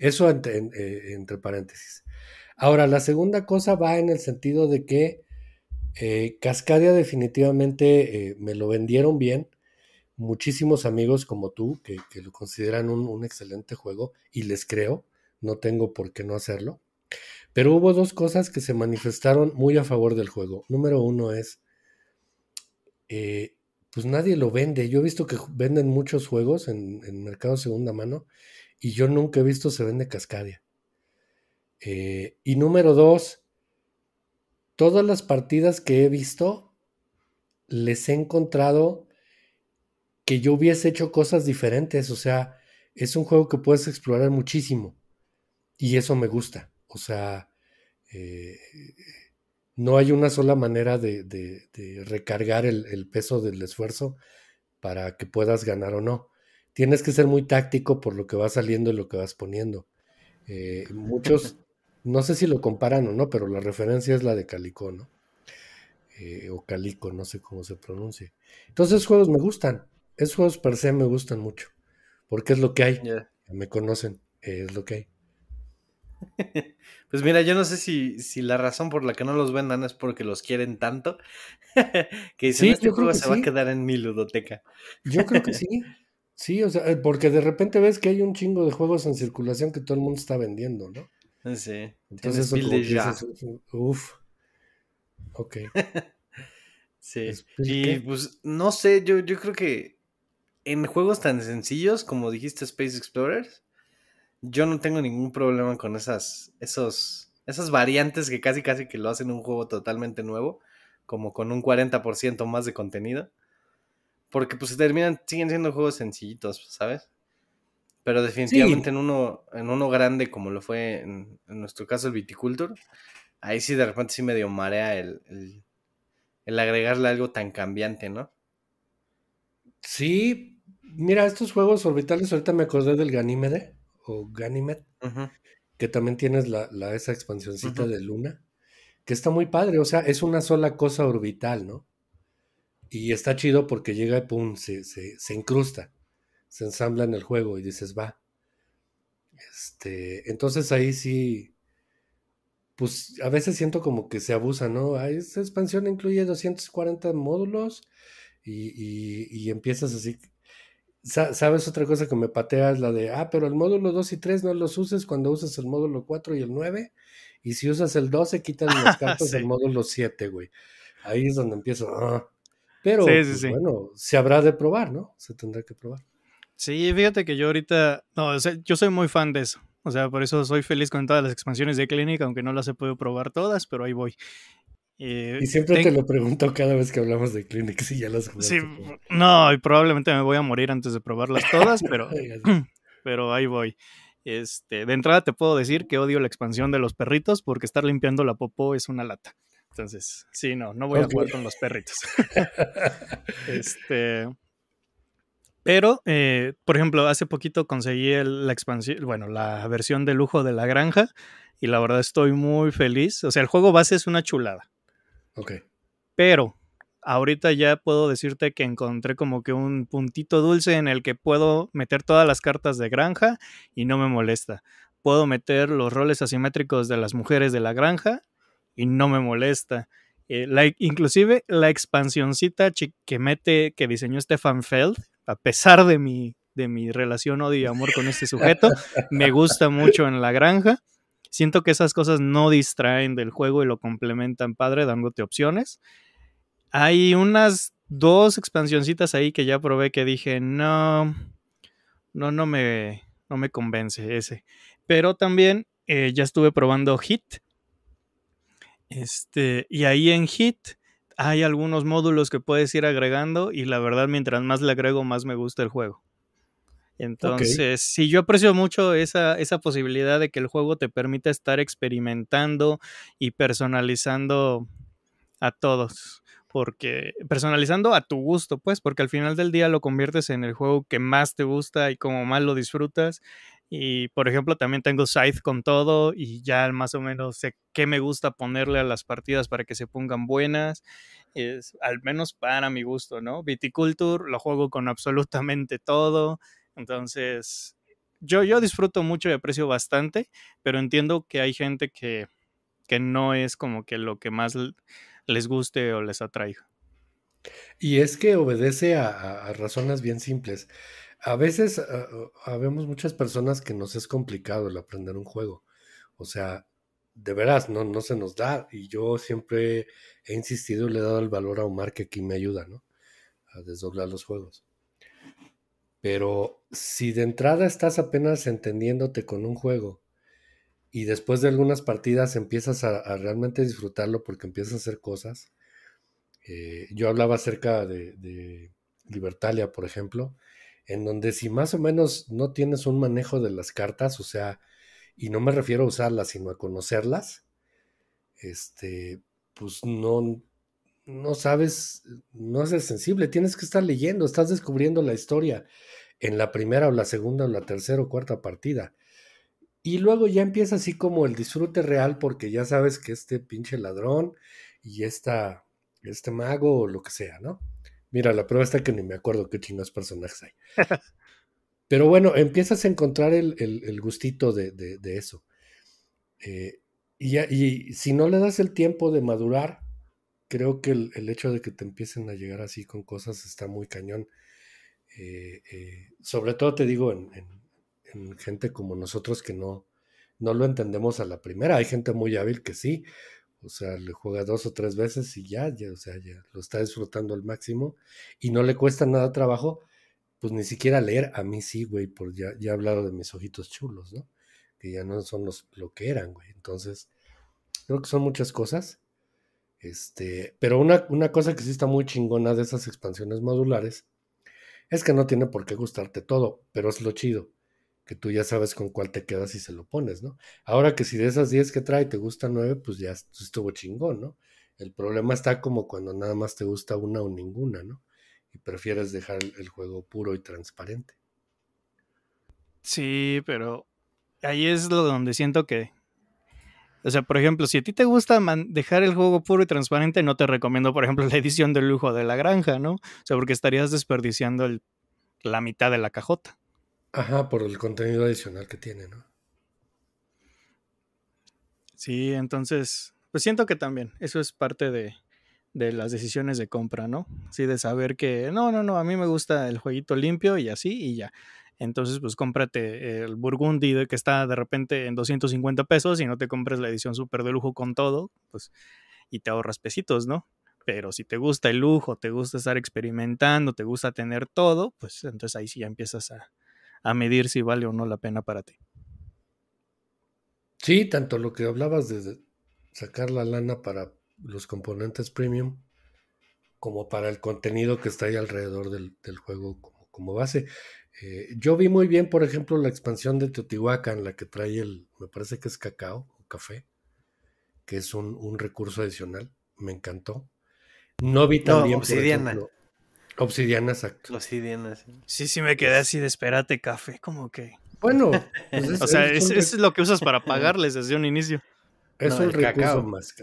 eso eh, entre, paréntesis. Ahora, la segunda cosa va en el sentido de que eh, Cascadia definitivamente eh, me lo vendieron bien. Muchísimos amigos como tú que, lo consideran un, excelente juego y les creo, no tengo por qué no hacerlo. Pero hubo dos cosas que se manifestaron muy a favor del juego. Número uno es, pues nadie lo vende. Yo he visto que venden muchos juegos en, en mercado segunda mano y yo nunca he visto Se vende Cascadia. Eh, y número dos, todas las partidas que he visto, les he encontrado que yo hubiese hecho cosas diferentes. O sea, es un juego que puedes explorar muchísimo. Y eso me gusta. O sea, eh, no hay una sola manera de, recargar el, peso del esfuerzo para que puedas ganar o no tienes que ser muy táctico por lo que va saliendo y lo que vas poniendo. Eh, muchos, [laughs] no sé si lo comparan o no, pero la referencia es la de Calico, ¿no? Eh, o Calico, no sé cómo se pronuncia. Entonces, esos juegos me gustan. Esos juegos per se me gustan mucho. Porque es lo que hay. Me conocen, eh, es lo que hay. [laughs] Pues mira, yo no sé si, si, la razón por la que no los vendan es porque los quieren tanto [laughs] que dicen, este juego se va a quedar en mi ludoteca. Yo creo que sí. Sí, o sea, eh, porque de repente ves que hay un chingo de juegos en circulación que todo el mundo está vendiendo, ¿no? Eh, sí. Entonces eso Dices, Ok. [laughs] sí. Y pues no sé, yo, yo creo que en juegos tan sencillos como dijiste Space Explorers, yo no tengo ningún problema con esas, esos, esas variantes que casi casi que lo hacen un juego totalmente nuevo, como con un 40% más de contenido. Porque pues se terminan, siguen siendo juegos sencillitos, ¿sabes? Pero definitivamente en uno, en uno grande, como lo fue en, nuestro caso el Viticulture, ahí sí de repente sí medio marea el, agregarle algo tan cambiante, ¿no? Sí, mira, estos juegos orbitales, ahorita me acordé del Ganímede, o Ganymed, que también tienes la, esa expansioncita de Luna, que está muy padre, o sea, es una sola cosa orbital, ¿no? Y está chido porque llega y pum, se, se, incrusta, se ensambla en el juego y dices, va. Este, entonces ahí sí, pues a veces siento como que se abusa, ¿no? Esta expansión incluye 240 módulos y, y, empiezas así. ¿Sabes otra cosa que me patea? Es La de, ah, pero el módulo 2 y 3 no los uses cuando usas el módulo 4 y el 9. Y si usas el 12, quitas [laughs] las cartas del módulo 7, güey. Ahí es donde empiezo. ah. Pero pues, bueno, se habrá de probar, ¿no? Se tendrá que probar. Sí, fíjate que yo ahorita, no, yo soy muy fan de eso. O sea, por eso soy feliz con todas las expansiones de Clinic, aunque no las he podido probar todas, pero ahí voy. Eh, y siempre te lo pregunto cada vez que hablamos de Clinic, si ya las jugaste. Sí, no, y probablemente me voy a morir antes de probarlas todas, pero, [laughs] [clears throat] pero ahí voy. Este, de entrada te puedo decir que odio la expansión de los perritos porque estar limpiando la popó es una lata. Entonces, sí, no, no voy a jugar con los perritos. [laughs] este. Pero, eh, por ejemplo, hace poquito conseguí la expansión, bueno, la versión de lujo de la granja y la verdad estoy muy feliz. O sea, el juego base es una chulada. Ok. Pero ahorita ya puedo decirte que encontré como que un puntito dulce en el que puedo meter todas las cartas de granja y no me molesta. Puedo meter los roles asimétricos de las mujeres de la granja y no me molesta. Eh, la, inclusive la expansioncita que mete, que diseñó Stefan Feld, a pesar de mi, de mi relación odio y amor con este sujeto, me gusta mucho en la granja. Siento que esas cosas no distraen del juego y lo complementan padre, dándote opciones. Hay unas dos expansioncitas ahí que ya probé que dije, no, no, no me, no me convence ese. Pero también eh, ya estuve probando Hit, este, y ahí en Hit hay algunos módulos que puedes ir agregando y la verdad mientras más le agrego más me gusta el juego. Entonces, si sí, yo aprecio mucho esa, esa posibilidad de que el juego te permita estar experimentando y personalizando a todos. Porque personalizando a tu gusto, pues, porque al final del día lo conviertes en el juego que más te gusta y como más lo disfrutas. Y por ejemplo, también tengo Scythe con todo y ya más o menos sé qué me gusta ponerle a las partidas para que se pongan buenas. Es, al menos para mi gusto, ¿no? Viticulture lo juego con absolutamente todo. Entonces, yo, yo disfruto mucho y aprecio bastante, pero entiendo que hay gente que, que no es como que lo que más les guste o les atraiga. Y es que obedece a, a razones bien simples. A veces vemos eh, muchas personas que nos es complicado el aprender un juego. O sea, de veras, no, se nos da. Y yo siempre he insistido y le he dado el valor a Omar que aquí me ayuda, ¿no? A desdoblar los juegos. Pero si de entrada estás apenas entendiéndote con un juego y después de algunas partidas empiezas a, realmente disfrutarlo porque empiezas a hacer cosas. Eh, yo hablaba acerca de, de Libertalia, por ejemplo en donde si más o menos no tienes un manejo de las cartas, o sea, y no me refiero a usarlas, sino a conocerlas, este, pues no, no sabes, no es sensible, tienes que estar leyendo, estás descubriendo la historia en la primera o la segunda o la tercera o cuarta partida. Y luego ya empieza así como el disfrute real porque ya sabes que este pinche ladrón y esta, este mago o lo que sea, ¿no? Mira, la prueba está que ni me acuerdo qué chinos personajes hay. [laughs] Pero bueno, empiezas a encontrar el, gustito de, eso. Eh, y, si no le das el tiempo de madurar, creo que el, hecho de que te empiecen a llegar así con cosas está muy cañón. Eh, eh, sobre todo te digo en, gente como nosotros que no, no lo entendemos a la primera. Hay gente muy hábil que sí, o sea, le juega dos o tres veces y ya, ya, o sea, ya lo está disfrutando al máximo y no le cuesta nada trabajo, pues ni siquiera leer. A mí sí, güey, por ya, ya he hablado de mis ojitos chulos, ¿no? Que ya no son los, lo que eran, güey. Entonces, creo que son muchas cosas. Este, pero una, una cosa que sí está muy chingona de esas expansiones modulares es que no tiene por qué gustarte todo, pero es lo chido que tú ya sabes con cuál te quedas y se lo pones, ¿no? Ahora que si de esas 10 que trae te gustan 9, pues ya estuvo chingón, ¿no? El problema está como cuando nada más te gusta una o ninguna, ¿no? Y prefieres dejar el juego puro y transparente. Sí, pero ahí es lo donde siento que. O sea, por ejemplo, si a ti te gusta dejar el juego puro y transparente, no te recomiendo, por ejemplo, [laughs] la edición de lujo de la granja, ¿no? O sea, porque estarías desperdiciando la mitad de la cajota. Ajá, por el contenido adicional que tiene, ¿no? Sí, entonces, pues siento que también eso es parte de, las decisiones de compra, ¿no? Sí, de saber que, no, no, no, a mí me gusta el jueguito limpio y así y ya. Entonces, pues cómprate el Burgundy que está de repente en 250 pesos y no te compres la edición súper de lujo con todo, pues, y te ahorras pesitos, ¿no? Pero si te gusta el lujo, te gusta estar experimentando, te gusta tener todo, pues entonces ahí sí ya empiezas a, a medir si vale o no la pena para ti. Sí, tanto lo que hablabas de sacar la lana para los componentes premium como para el contenido que está ahí alrededor del, juego como, base. Eh, yo vi muy bien, por ejemplo, la expansión de en la que trae el, me parece que es cacao o café, que es un, recurso adicional. Me encantó. No vi también. Obsidiana, exacto. Obsidiana, sí. Sí, me quedé así de espérate café, como que... Bueno, [laughs] pues es, o sea, es, lo que usas para [laughs] pagarles desde un inicio. Es el recurso cacao. más,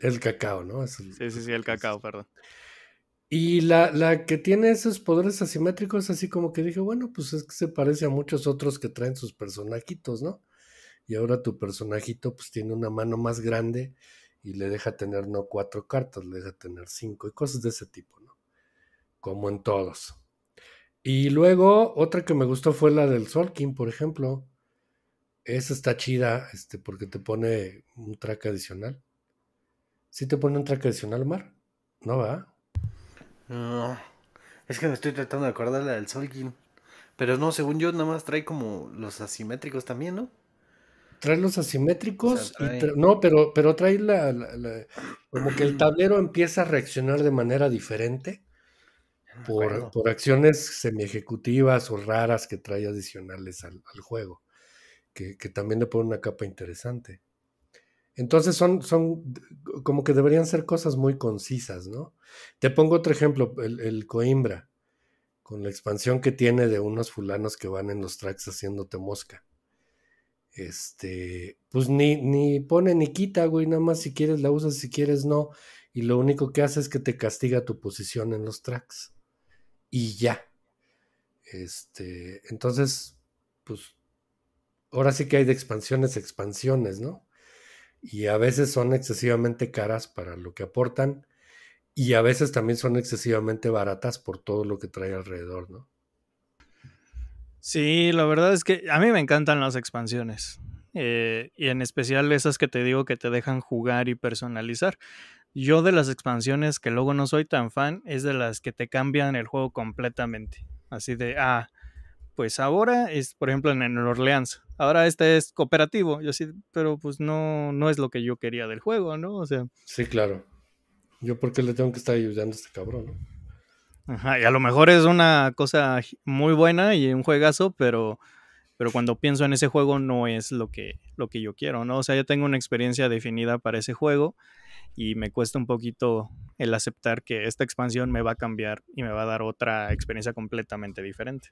el cacao, ¿no? sí, sí, sí, el cacao, perdón. Y la, la, que tiene esos poderes asimétricos, así como que dije, bueno, pues es que se parece a muchos otros que traen sus personajitos, ¿no? Y ahora tu personajito pues tiene una mano más grande y le deja tener no cuatro cartas, le deja tener cinco y cosas de ese tipo, ¿no? como en todos. Y luego, otra que me gustó fue la del Solkin, por ejemplo. Esa está chida, este, porque te pone un track adicional. ¿Sí te pone un track adicional, mar ¿No va? No, es que me estoy tratando de acordar la del Solkin. Pero no, según yo, nada más trae como los asimétricos también, ¿no? Trae los asimétricos, no, pero, pero trae la, como que el tablero empieza a reaccionar de manera diferente Ah, por, acciones acciones ejecutivas o raras que trae adicionales al, juego, que, también le pone una capa interesante. Entonces son, son como que deberían ser cosas muy concisas, ¿no? Te pongo otro ejemplo, el, Coimbra, con la expansión que tiene de unos fulanos que van en los tracks haciéndote mosca. Este, pues ni, ni pone ni quita, güey, nada más si quieres la usas, si quieres no. Y lo único que hace es que te castiga tu posición en los tracks y ya. Este, entonces, pues ahora sí que hay de expansiones, expansiones, ¿no? Y a veces son excesivamente caras para lo que aportan y a veces también son excesivamente baratas por todo lo que trae alrededor, ¿no? Sí, la verdad es que a mí me encantan las expansiones. Eh, y en especial esas que te digo que te dejan jugar y personalizar. Yo de las expansiones que luego no soy tan fan es de las que te cambian el juego completamente. Así de, ah, pues ahora es, por ejemplo, en el Orleans, ahora este es cooperativo. Yo sí, pero pues no, no es lo que yo quería del juego, ¿no? O sea. Sí, claro. Yo porque le tengo que estar ayudando a este cabrón, Ajá, y a lo mejor es una cosa muy buena y un juegazo, pero, pero cuando pienso en ese juego no es lo que, lo que yo quiero, ¿no? O sea, ya tengo una experiencia definida para ese juego y me cuesta un poquito el aceptar que esta expansión me va a cambiar y me va a dar otra experiencia completamente diferente.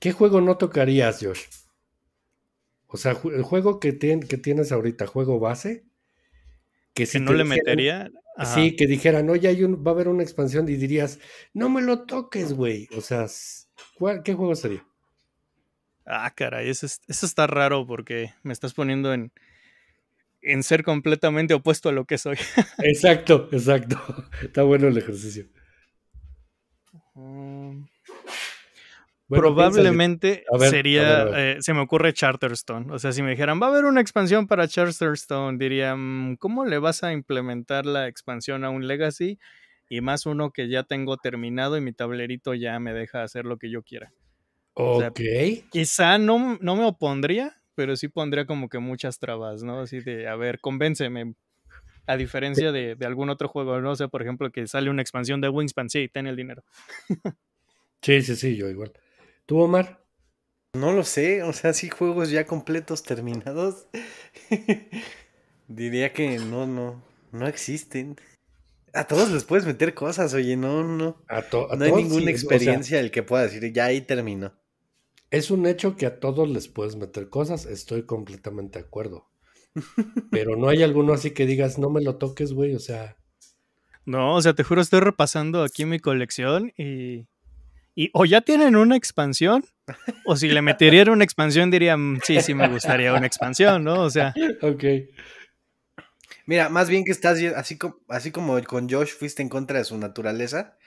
¿Qué juego no tocarías, Josh? O sea, el juego que, que tienes ahorita, juego base, que, si no le metería. Sí, que no, ya hay un, va a haber una expansión y dirías, no me lo toques, güey. O sea, ¿qué juego sería? Ah, caray, eso está raro porque me estás poniendo en, en ser completamente opuesto a lo que soy. [laughs] exacto, exacto. Está bueno el ejercicio. Probablemente sería, eh, se me ocurre Charterstone. O sea, si me dijeran, va a haber una expansión para Charterstone, diría, mm, ¿cómo le vas a implementar la expansión a un Legacy? Y más uno que ya tengo terminado y mi tablerito ya me deja hacer lo que yo quiera. Ok. quizá no, no me opondría, pero sí pondría como que muchas trabas, ¿no? Así de, a ver, convénceme. A diferencia de, algún otro juego, ¿no? O sea, por ejemplo, que sale una expansión de Wingspan, sí, ten el dinero. sí, sí, sí, yo igual. ¿Tú, Omar? No lo sé, o sea, sí, juegos ya completos terminados. [laughs] Diría que no, no, no existen. A todos les puedes meter cosas, oye, no, no. A, to no hay ninguna experiencia el que pueda decir, ya ahí terminó. Es un hecho que a todos les puedes meter cosas, estoy completamente de acuerdo. [laughs] Pero no hay alguno así que digas, no me lo toques, güey, o sea. No, o sea, te juro, estoy repasando aquí mi colección y. o ya tienen una expansión, o si le metieran una expansión, dirían, mm, sí, sí, me gustaría una expansión, ¿no? O sea. Ok. Mira, más bien que estás así, como, así como con Josh fuiste en contra de su naturaleza,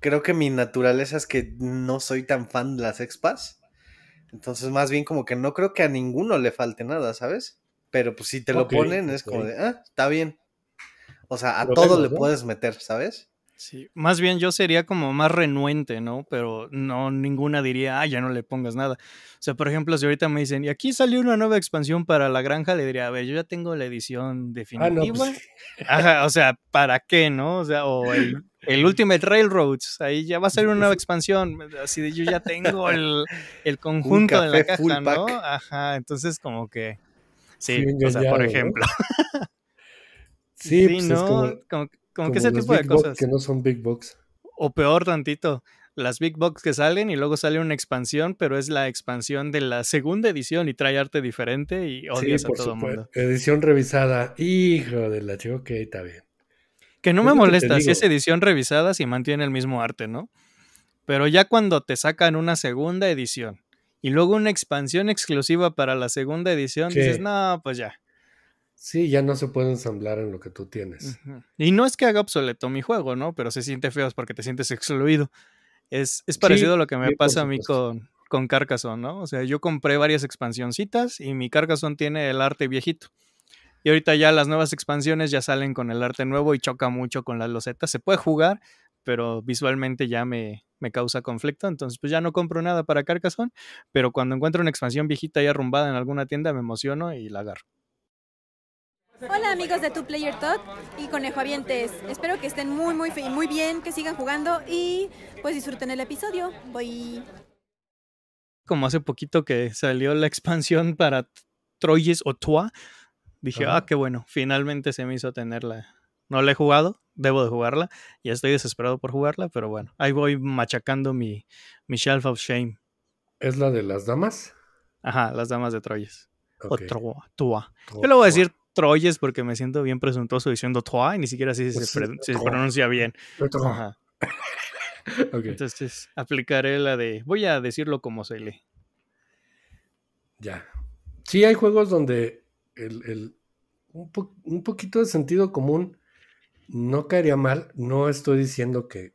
creo que mi naturaleza es que no soy tan fan de las expas. Entonces, más bien como que no creo que a ninguno le falte nada, ¿sabes? Pero pues si te lo ponen es como de, ah, está bien. O sea, a todo le puedes meter, ¿sabes? Sí, más bien yo sería como más renuente, ¿no? Pero no, ninguna diría, ah, ya no le pongas nada. O sea, por ejemplo, si ahorita me dicen, y aquí salió una nueva expansión para la granja, le diría, a ver, yo ya tengo la edición ah, pues, definitiva. [laughs] o sea, ¿para qué, no? O sea, o el el Ultimate Railroads. Ahí ya va a salir una nueva [laughs] expansión. Así de yo ya tengo el, [laughs] conjunto de la caja, ¿no? Ajá, entonces como que. Sí, por ejemplo. sí, ¿no? Es como, como, que ese tipo de cosas. Que no son Big Box. O peor tantito las Big Box que salen y luego sale una expansión, pero es la expansión de la segunda edición y trae arte diferente y odias a todo el mundo. Edición revisada. Hijo de la chica, ok, está bien. Que no me molesta si es edición revisada, si mantiene el mismo arte, ¿no? Pero ya cuando te sacan una segunda edición y luego una expansión exclusiva para la segunda edición, dices, no, pues ya. Sí, ya no se puede ensamblar en lo que tú tienes. Y no es que haga obsoleto mi juego, ¿no? Pero se siente feo porque te sientes excluido. Es, es parecido a lo que me pasa a mí con, con Carcassonne, ¿no? O sea, yo compré varias expansioncitas y mi Carcassonne tiene el arte viejito. Y ahorita ya las nuevas expansiones ya salen con el arte nuevo y choca mucho con las losetas. Se puede jugar, pero visualmente ya me, me causa conflicto. Entonces, pues ya no compro nada para Carcassonne, pero cuando encuentro una expansión viejita y arrumbada en alguna tienda, me emociono y la agarro. Hola amigos de Two Player y Conejo Avientes. Espero que estén muy muy muy bien, que sigan jugando y pues disfruten el episodio. Voy como hace poquito que salió la expansión para Troyes o Toa, Dije, ah, qué bueno, finalmente se me hizo tenerla. No la he jugado, debo de jugarla. Ya estoy desesperado por jugarla, pero bueno, ahí voy machacando mi, Shelf of Shame. ¿Es la de las damas? Ajá, las damas de Troyes. O Troa, Yo le voy a decir Troyes porque me siento bien presuntuoso diciendo Troa y ni siquiera así pues se, pronuncia bien. [laughs] Entonces aplicaré la de. Voy a decirlo como se lee. Ya. Sí, hay juegos donde el, un, poquito de sentido común no caería mal. No estoy diciendo que,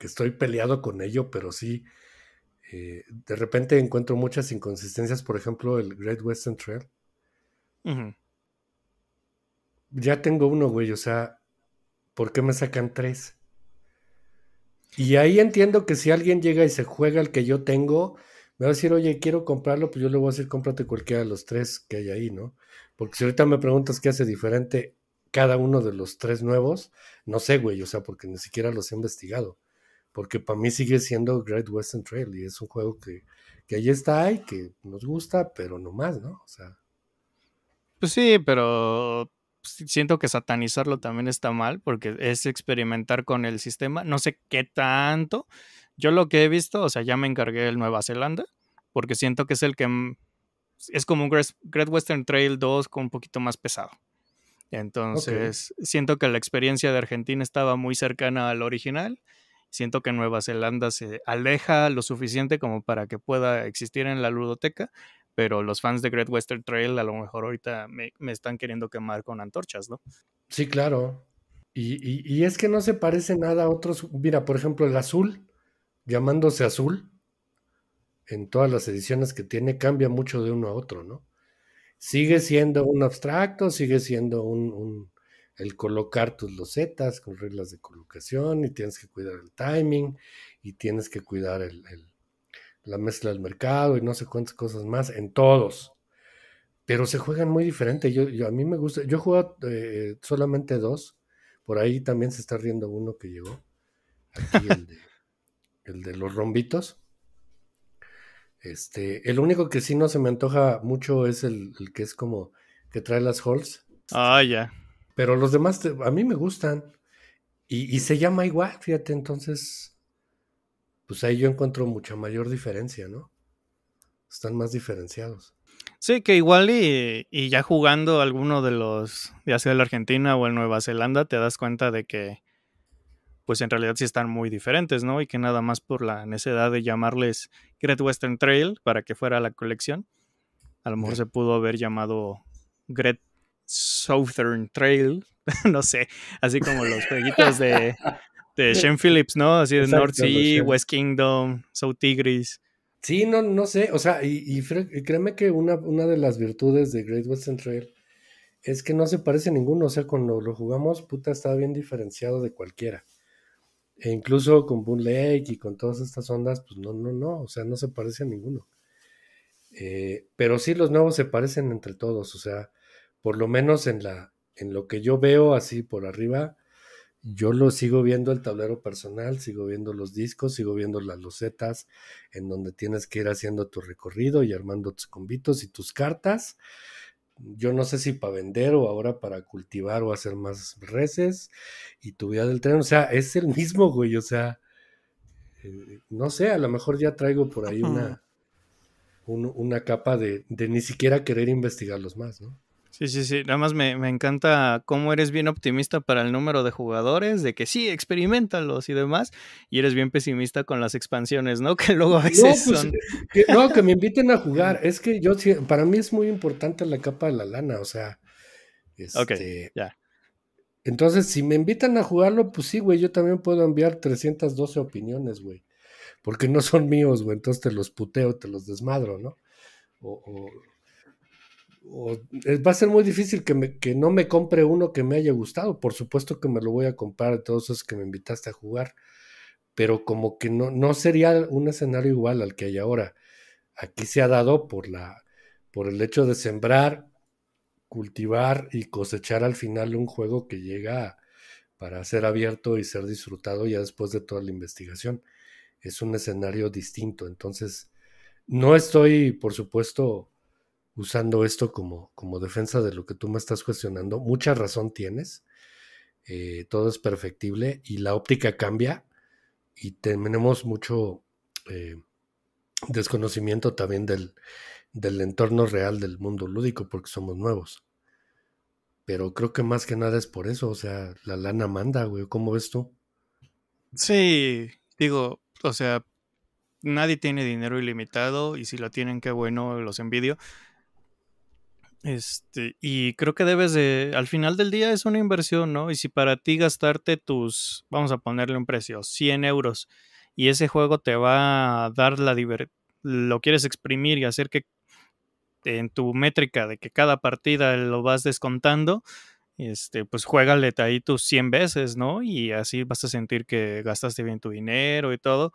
estoy peleado con ello, pero sí, eh, de repente encuentro muchas inconsistencias. Por ejemplo, el Great Western Trail. Ya tengo uno, güey, o sea, ¿por qué me sacan tres? Y ahí entiendo que si alguien llega y se juega el que yo tengo, me va a decir, oye, quiero comprarlo, pues yo le voy a decir, cómprate cualquiera de los tres que hay ahí, ¿no? Porque si ahorita me preguntas qué hace diferente cada uno de los tres nuevos, no sé, güey, o sea, porque ni siquiera los he investigado. Porque para mí sigue siendo Great Western Trail y es un juego que, que ahí está y que nos gusta, pero no más, ¿no? O sea. Pues sí, pero siento que satanizarlo también está mal porque es experimentar con el sistema. No sé qué tanto, yo lo que he visto, o sea, ya me encargué el Nueva Zelanda, porque siento que es el que es como un Great Western Trail 2 con un poquito más pesado. Entonces, siento que la experiencia de Argentina estaba muy cercana al original. Siento que Nueva Zelanda se aleja lo suficiente como para que pueda existir en la ludoteca, pero los fans de Great Western Trail a lo mejor ahorita me, están queriendo quemar con antorchas, ¿no? Sí, claro. Y, y, es que no se parece nada a otros. Mira, por ejemplo, el azul llamándose azul, en todas las ediciones que tiene, cambia mucho de uno a otro, ¿no? Sigue siendo un abstracto, sigue siendo un, el colocar tus losetas con reglas de colocación y tienes que cuidar el timing y tienes que cuidar el, la mezcla del mercado y no sé cuántas cosas más en todos. Pero se juegan muy diferente. Yo, a mí me gusta. Yo juego eh, solamente dos. Por ahí también se está riendo uno que llegó. Aquí el de el de los rombitos. Este, el único que sí no se me antoja mucho es el, que es como que trae las halls. Ah, ya. Pero los demás a mí me gustan. Y, y, se llama igual, fíjate, entonces, pues ahí yo encuentro mucha mayor diferencia, ¿no? Están más diferenciados. Sí, que igual y, y ya jugando alguno de los, ya sea el Argentina o el Nueva Zelanda, te das cuenta de que pues en realidad sí están muy diferentes, ¿no? Y que nada más por la necesidad de llamarles Great Western Trail para que fuera la colección, a lo mejor se pudo haber llamado Great Southern Trail, [laughs] no sé, así como los jueguitos de, [laughs] Shane Phillips, ¿no? Así de North Sea, West Kingdom, South Tigris. Sí, no, no sé, o sea, y, créeme que una, una, de las virtudes de Great Western Trail es que no se parece a ninguno, o sea, cuando lo jugamos, puta, está bien diferenciado de cualquiera. E incluso con Boon Lake y con todas estas ondas, pues no, no, no, o sea, no se parece a ninguno. Eh, pero sí los nuevos se parecen entre todos, o sea, por lo menos en, la, en lo que yo veo así por arriba, yo lo sigo viendo el tablero personal, sigo viendo los discos, sigo viendo las losetas en donde tienes que ir haciendo tu recorrido y armando tus convitos y tus cartas yo no sé si para vender o ahora para cultivar o hacer más reses y tu vida del tren, o sea, es el mismo, güey, o sea, eh, no sé, a lo mejor ya traigo por ahí una, una capa de, de, ni siquiera querer investigarlos más, ¿no? Sí, sí, sí. Nada más me, encanta cómo eres bien optimista para el número de jugadores, de que sí, experimentalos y demás, y eres bien pesimista con las expansiones, ¿no? [laughs] Que luego a no, pues, que, no, que me inviten a [laughs] jugar. Es que yo, para mí es muy importante la capa de la lana, o sea. ok, este, ya. Entonces, si me invitan a jugarlo, pues sí, güey, yo también puedo enviar 312 opiniones, güey. Porque no son míos, güey. Entonces te los puteo, te los desmadro, ¿no? o, eh, va a ser muy difícil que, no me compre uno que me haya gustado. Por supuesto que me lo voy a comprar de todos esos que me invitaste a jugar, pero como que no, no sería un escenario igual al que hay ahora. Aquí se ha dado por, la, por el hecho de sembrar, cultivar y cosechar al final un juego que llega para ser abierto y ser disfrutado ya después de toda la investigación. Es un escenario distinto, entonces no estoy, por supuesto, usando esto como, como defensa de lo que tú me estás cuestionando, mucha razón tienes, eh, todo es perfectible y la óptica cambia y tenemos mucho eh, desconocimiento también del, del entorno real del mundo lúdico porque somos nuevos. Pero creo que más que nada es por eso, o sea, la lana manda, güey, ¿cómo ves tú? Sí, digo, o sea, nadie tiene dinero ilimitado y si lo tienen, qué bueno, los envidio. Este, y creo que debes de, al final del día es una inversión, ¿no? Y si para ti gastarte tus, vamos a ponerle un precio, 100 euros, y ese juego te va a dar la diversión, lo quieres exprimir y hacer que en tu métrica de que cada partida lo vas descontando, este, pues juégale ahí tus 100 veces, ¿no? Y así vas a sentir que gastaste bien tu dinero y todo.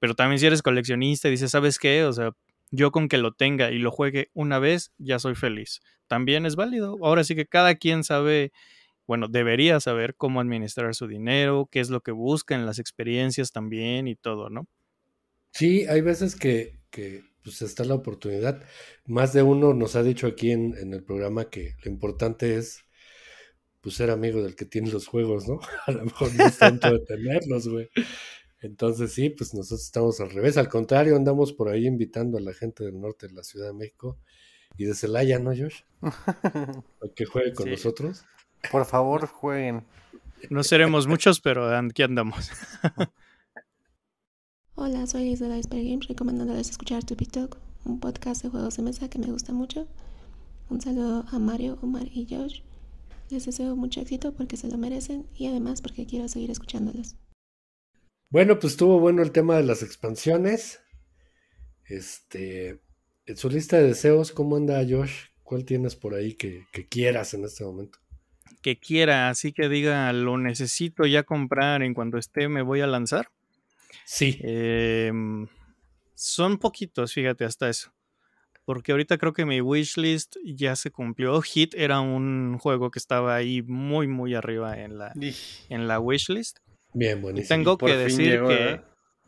Pero también si eres coleccionista y dices, ¿sabes qué? O sea, yo con que lo tenga y lo juegue una vez, ya soy feliz. También es válido. Ahora sí que cada quien sabe, bueno, debería saber cómo administrar su dinero, qué es lo que busca en las experiencias también y todo, ¿no? Sí, hay veces que, pues está la oportunidad. Más de uno nos ha dicho aquí en, en el programa que lo importante es pues ser amigo del que tiene los juegos, ¿no? [laughs] A lo mejor no es tanto de [laughs] tenerlos, güey. Entonces sí, pues nosotros estamos al revés, al contrario, andamos por ahí invitando a la gente del norte de la Ciudad de México y de Celaya, ¿no, Josh? [laughs] que juegue con nosotros. Por favor, jueguen. No seremos muchos, pero aquí andamos. [laughs] Hola, soy Liz de Iceberg Games, recomendándoles escuchar Tu Talk, un podcast de juegos de mesa que me gusta mucho. Un saludo a Mario, Omar y Josh. Les deseo mucho éxito porque se lo merecen y además porque quiero seguir escuchándolos. Bueno, pues estuvo bueno el tema de las expansiones. Este, en su lista de deseos, ¿cómo anda Josh? ¿Cuál tienes por ahí que, quieras en este momento? Que quiera, así que diga, lo necesito ya comprar en cuanto esté, me voy a lanzar. Sí. Em, son poquitos, fíjate, hasta eso. Porque ahorita creo que mi wishlist ya se cumplió. Hit era un juego que estaba ahí muy, muy arriba en la, en la wishlist. Bien, buenísimo. tengo que decir que.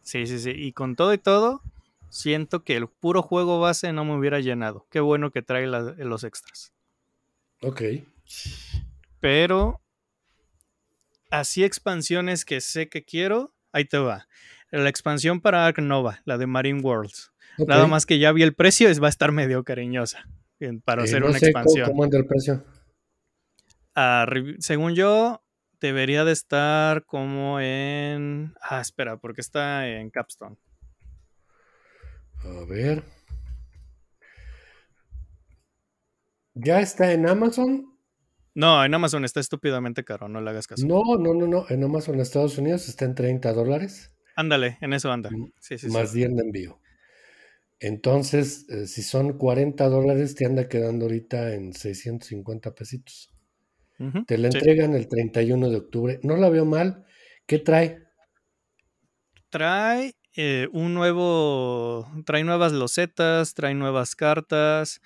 Sí, sí, sí. Y con todo y todo, siento que el puro juego base no me hubiera llenado. Qué bueno que trae los extras. Ok. Pero. Así expansiones que sé que quiero, ahí te va. La expansión para Ark Nova, la de Marine Worlds. Nada más que ya vi el precio, es, va a estar medio cariñosa para eh, hacer una expansión. ¿Cómo anda el precio? Ah, según yo, debería de estar como en... Ah, espera, porque está en Capstone. A ver. ¿Ya está en Amazon? No, en Amazon está estúpidamente caro, no le hagas caso. No, no, no, no. En Amazon Estados Unidos está en 30 dólares. Ándale, en eso anda. Sí, sí, más bien de envío. Entonces, eh, si son 40 dólares, te anda quedando ahorita en 650 pesitos. Te la entregan el 31 de octubre. No la veo mal. ¿Qué trae? Trae eh, un nuevo. Trae nuevas losetas, trae nuevas cartas,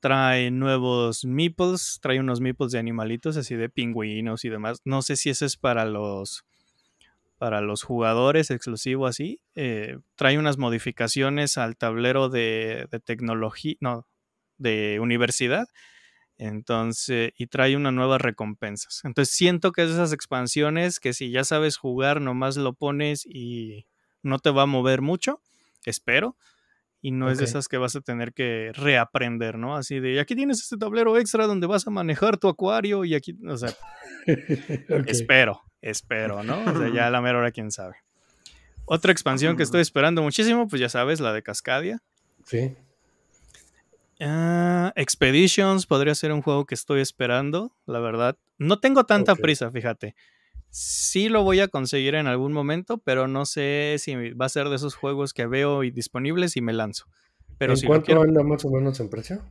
trae nuevos meeples, trae unos meeples de animalitos, así de pingüinos y demás. No sé si ese es para los. Para los jugadores, exclusivo así. Eh, trae unas modificaciones al tablero de, de tecnología. No, de universidad entonces, y trae unas nueva recompensas. Entonces, siento que es esas expansiones que si ya sabes jugar, nomás lo pones y no te va a mover mucho, espero. Y no es de esas que vas a tener que reaprender, ¿no? Así de, aquí tienes este tablero extra donde vas a manejar tu acuario y aquí, o sea, [laughs] espero, espero, ¿no? O sea, ya a [laughs] la mera hora, quién sabe. Otra expansión que estoy mm. esperando muchísimo, pues ya sabes, la de Cascadia. Sí. Ah, Expeditions podría ser un juego que estoy esperando, la verdad. No tengo tanta prisa, fíjate. Sí lo voy a conseguir en algún momento, pero no sé si va a ser de esos juegos que veo y disponibles y me lanzo. Pero cuánto anda más o menos en precio?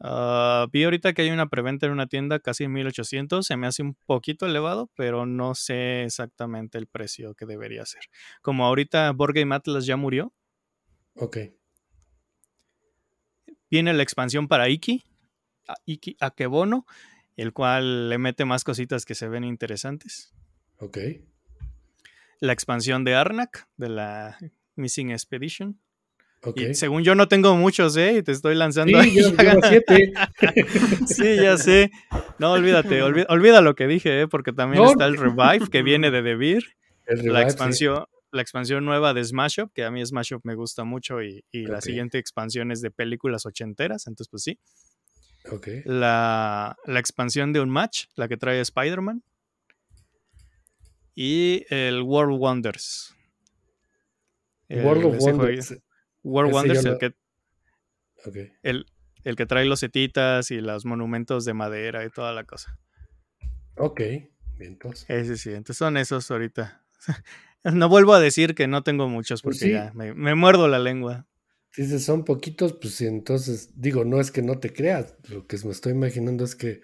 Ah, vi ahorita que hay una preventa en una tienda casi 1800, se me hace un poquito elevado, pero no sé exactamente el precio que debería ser. Como ahorita Board Game Atlas ya murió. Ok. Tiene la expansión para Iki, a Iki Akebono, el cual le mete más cositas que se ven interesantes. Ok. La expansión de Arnak, de la Missing Expedition. Okay. según yo no tengo muchos, ¿eh? Y te estoy lanzando. Sí, [laughs] siete. [laughs] sí, ya sé. No, olvídate, olvida, lo que dije, ¿eh? Porque también está el Revive que viene de Debir. La expansión, la expansión nueva de Smash Up, que a mí Smash Up me gusta mucho y, la siguiente expansión es de películas ochenteras, entonces pues sí. Ok. La, expansión de un match, la que trae Spider-Man. Y el World Wonders. World Wonders. World Wonders, el, que, el, que trae los setitas y los monumentos de madera y toda la cosa. Ok, bien, entonces. Pues. Ese sí, entonces son esos ahorita. [laughs] [laughs] No vuelvo a decir que no tengo muchos pues porque ya me, muerdo la lengua. Si son poquitos, pues entonces, digo, no es que no te creas. Lo que me estoy imaginando es que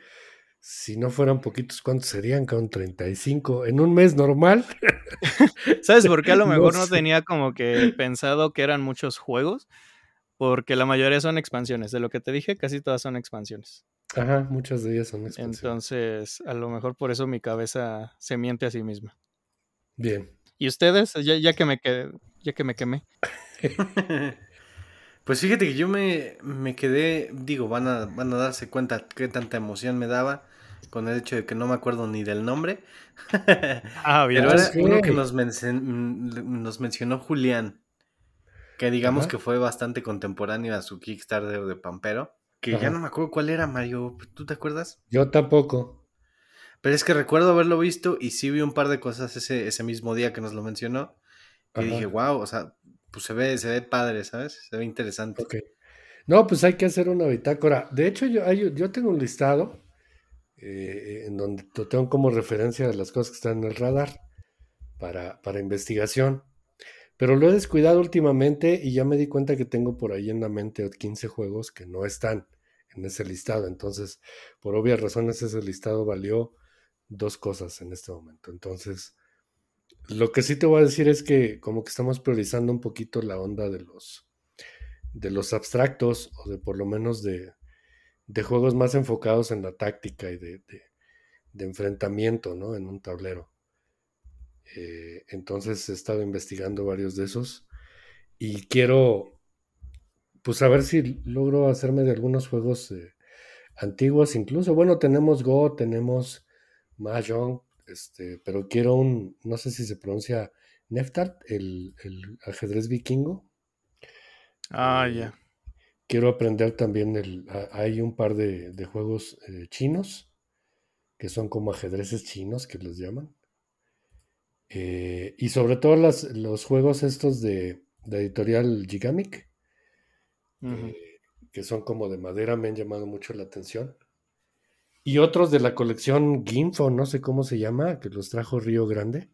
si no fueran poquitos, ¿cuántos serían? Con 35 en un mes normal. [laughs] ¿Sabes por qué? A lo [laughs] mejor no, tenía como que pensado que eran muchos juegos, porque la mayoría son expansiones. De lo que te dije, casi todas son expansiones. Ajá, muchas de ellas son expansiones. Entonces, a lo mejor por eso mi cabeza se miente a sí misma. Bien. ¿Y ustedes? Ya, que, me quedé, ya que me quemé. [laughs] pues fíjate que yo me, me, quedé, digo, van a, van a darse cuenta qué tanta emoción me daba con el hecho de que no me acuerdo ni del nombre. [laughs] ah, bien. Pero era uno que nos, mencionó Julián, que digamos que fue bastante contemporáneo a su Kickstarter de Pampero, que ya no me acuerdo cuál era, Mario. ¿Tú te acuerdas? Yo tampoco. Pero es que recuerdo haberlo visto y sí vi un par de cosas ese, ese mismo día que nos lo mencionó. Y dije, wow, o sea, pues se ve, se ve padre, ¿sabes? Se ve interesante. No, pues hay que hacer una bitácora. De hecho, yo, yo tengo un listado eh, en donde tengo como referencia de las cosas que están en el radar para, para investigación. Pero lo he descuidado últimamente y ya me di cuenta que tengo por ahí en la mente 15 juegos que no están en ese listado. Entonces, por obvias razones, ese listado valió dos cosas en este momento. Entonces, lo que sí te voy a decir es que como que estamos priorizando un poquito la onda de los, de los abstractos o de por lo menos de, juegos más enfocados en la táctica y de, de, enfrentamiento, ¿no? En un tablero. Eh, entonces he estado investigando varios de esos y quiero, pues a ver si logro hacerme de algunos juegos eh, antiguos incluso. Bueno, tenemos Go, tenemos Mahjong, este, pero quiero un, no sé si se pronuncia Neftart, el, ajedrez vikingo. Ah, eh, ya. Quiero aprender también el, ah, hay un par de, juegos eh, chinos que son como ajedrezes chinos que les llaman. Eh, y sobre todo los juegos estos de, de editorial Gigamic, que son como de madera, me han llamado mucho la atención. Y otros de la colección Ginfo, no sé cómo se llama, que los trajo Río Grande,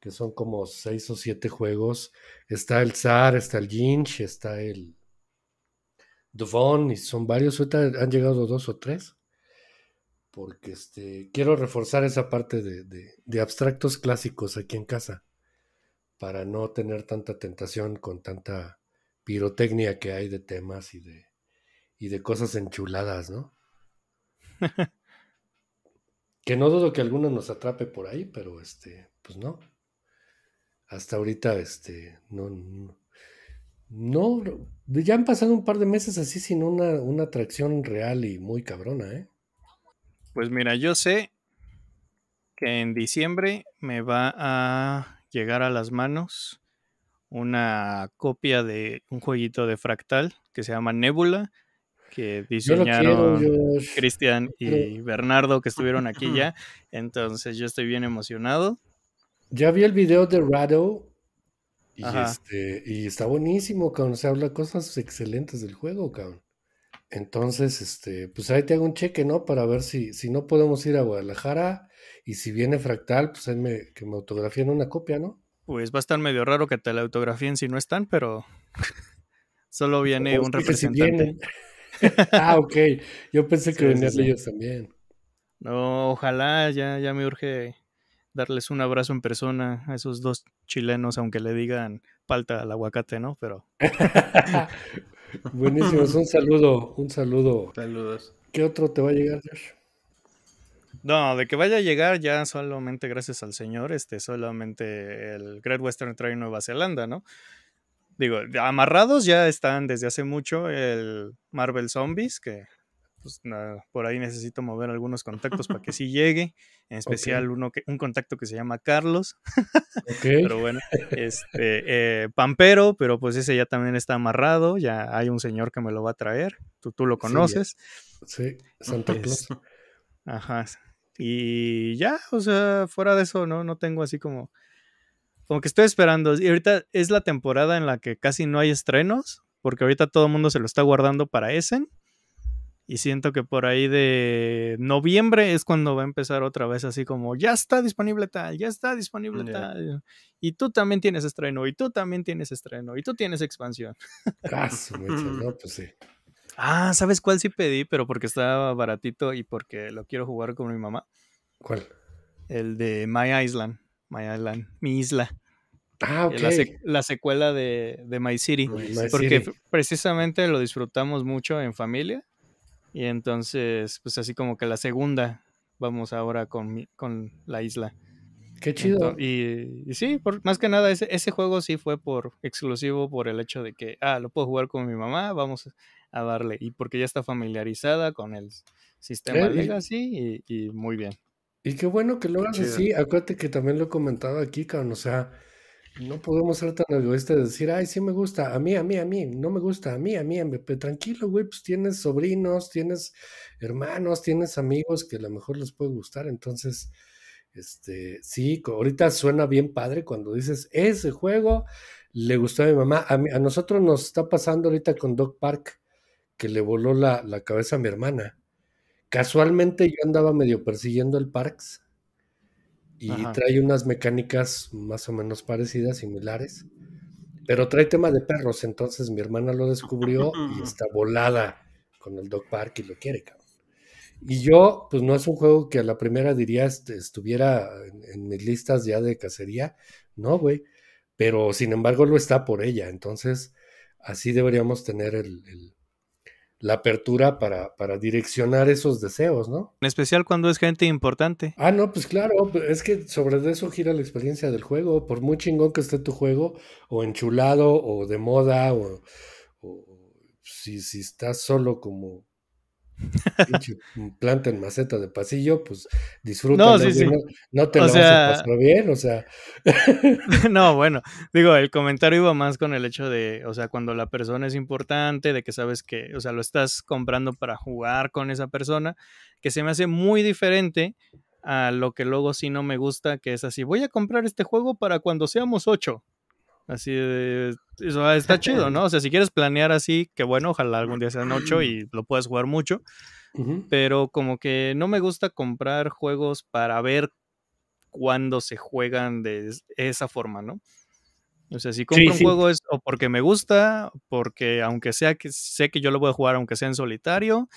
que son como seis o siete juegos. Está el Zar, está el Ginch, está el Duvon, y son varios. Ahorita han llegado dos o tres, porque este, quiero reforzar esa parte de, abstractos clásicos aquí en casa, para no tener tanta tentación con tanta pirotecnia que hay de temas y de cosas enchuladas, ¿no? [laughs] que no dudo que alguno nos atrape por ahí, pero este, pues no. Hasta ahorita, este, no, no, ya han pasado un par de meses así sin una, atracción real y muy cabrona, ¿eh? Pues mira, yo sé que en diciembre me va a llegar a las manos una copia de un jueguito de Fractal que se llama Nebula que diseñaron Cristian y Bernardo que estuvieron aquí ya. Entonces yo estoy bien emocionado. Ya vi el video de Rado este, y, está buenísimo, cabrón. Se habla cosas excelentes del juego, cabrón. Entonces, este, pues ahí te hago un cheque, ¿no? Para ver si, si no podemos ir a Guadalajara y si viene fractal, pues que me autografíen una copia, ¿no? Pues va a estar medio raro que te la autografíen si no están, pero [laughs] solo pues viene un representante. [laughs] ah, ok. Yo pensé que venían ellos también. No, ojalá, ya, ya me urge darles un abrazo en persona a esos dos chilenos, aunque le digan palta al aguacate, ¿no? Pero. [laughs] Buenísimos, un saludo, un saludo. Saludos. ¿Qué otro te va a llegar, Josh? No, de que vaya a llegar ya solamente gracias al señor, este, solamente el Great Western train Nueva Zelanda, ¿no? Digo, amarrados ya están desde hace mucho el Marvel Zombies, que pues, por ahí necesito mover algunos contactos para que [laughs] sí llegue, en especial uno que, un contacto que se llama Carlos, [laughs] okay. pero bueno, este, eh, Pampero, pero pues ese ya también está amarrado, ya hay un señor que me lo va a traer, tú, tú lo conoces. Sí, Santa Claus. Este, ajá, y ya, o sea, fuera de eso, no, no tengo así como como que estoy esperando. Y ahorita es la temporada en la que casi no hay estrenos, porque ahorita todo el mundo se lo está guardando para Essen. Y siento que por ahí de noviembre es cuando va a empezar otra vez así como, ya está disponible tal, ya está disponible tal. Y tú también tienes estreno, y tú también tienes estreno, y tú tienes expansión. Ah, [laughs] pues ah, ¿sabes cuál sí pedí? Pero porque estaba baratito y porque lo quiero jugar con mi mamá. ¿Cuál? El de My Island. My mi isla. Ah, eh, la, secuela de, My City. porque precisamente lo disfrutamos mucho en familia. Y entonces, pues así como que la segunda, vamos ahora con, con la isla. Qué chido. y, sí, más que nada, ese, ese, juego sí fue por exclusivo por el hecho de que, ah, lo puedo jugar con mi mamá, vamos a darle. Y porque ya está familiarizada con el sistema de eh, liga, sí, y muy bien. Y qué bueno que lo hagas así. Acuérdate que también lo he comentado aquí, cabrón. O sea, no podemos ser tan egoístas de decir, ay, sí me gusta, a mí, a mí, a mí, no me gusta, a mí, a mí, a mí. Tranquilo, güey, pues tienes sobrinos, tienes hermanos, tienes amigos que a lo mejor les puede gustar. Entonces, este, sí, ahorita suena bien padre cuando dices, ese juego le gustó a mi mamá. A, nosotros nos está pasando ahorita con Doc Park, que le voló la cabeza a mi hermana. Casualmente yo andaba medio persiguiendo el Parks y trae unas mecánicas más o menos parecidas, similares, pero trae tema de perros, entonces mi hermana lo descubrió y [laughs] está volada con el Dog Park y lo quiere, cabrón. Y yo, pues no es un juego que a la primera diría estuviera en, mis listas ya de cacería, no, güey, pero sin embargo lo está por ella, entonces así deberíamos tener el la apertura para, para, direccionar esos deseos, ¿no? En especial cuando es gente importante. Ah, no, pues claro, pues es que sobre eso gira la experiencia del juego. Por muy chingón que esté tu juego, o enchulado, o de moda, o, o si, si estás solo como planta en maceta de pasillo, pues disfruta. No, te lo bien, o sea. [laughs] no, bueno, digo, el comentario iba más con el hecho de, o sea, cuando la persona es importante, de que sabes que, o sea, lo estás comprando para jugar con esa persona, que se me hace muy diferente a lo que luego sí no me gusta, que es así, voy a comprar este juego para cuando seamos ocho. Así de, eso ah, está chido, ¿no? O sea, si quieres planear así, que bueno, ojalá algún día sea ocho [clears throat] y lo puedas jugar mucho. Pero como que no me gusta comprar juegos para ver cuándo se juegan de esa forma, ¿no? O sea, si compro un juego es o porque me gusta, porque aunque sea que sé que yo lo voy a jugar, aunque sea en solitario,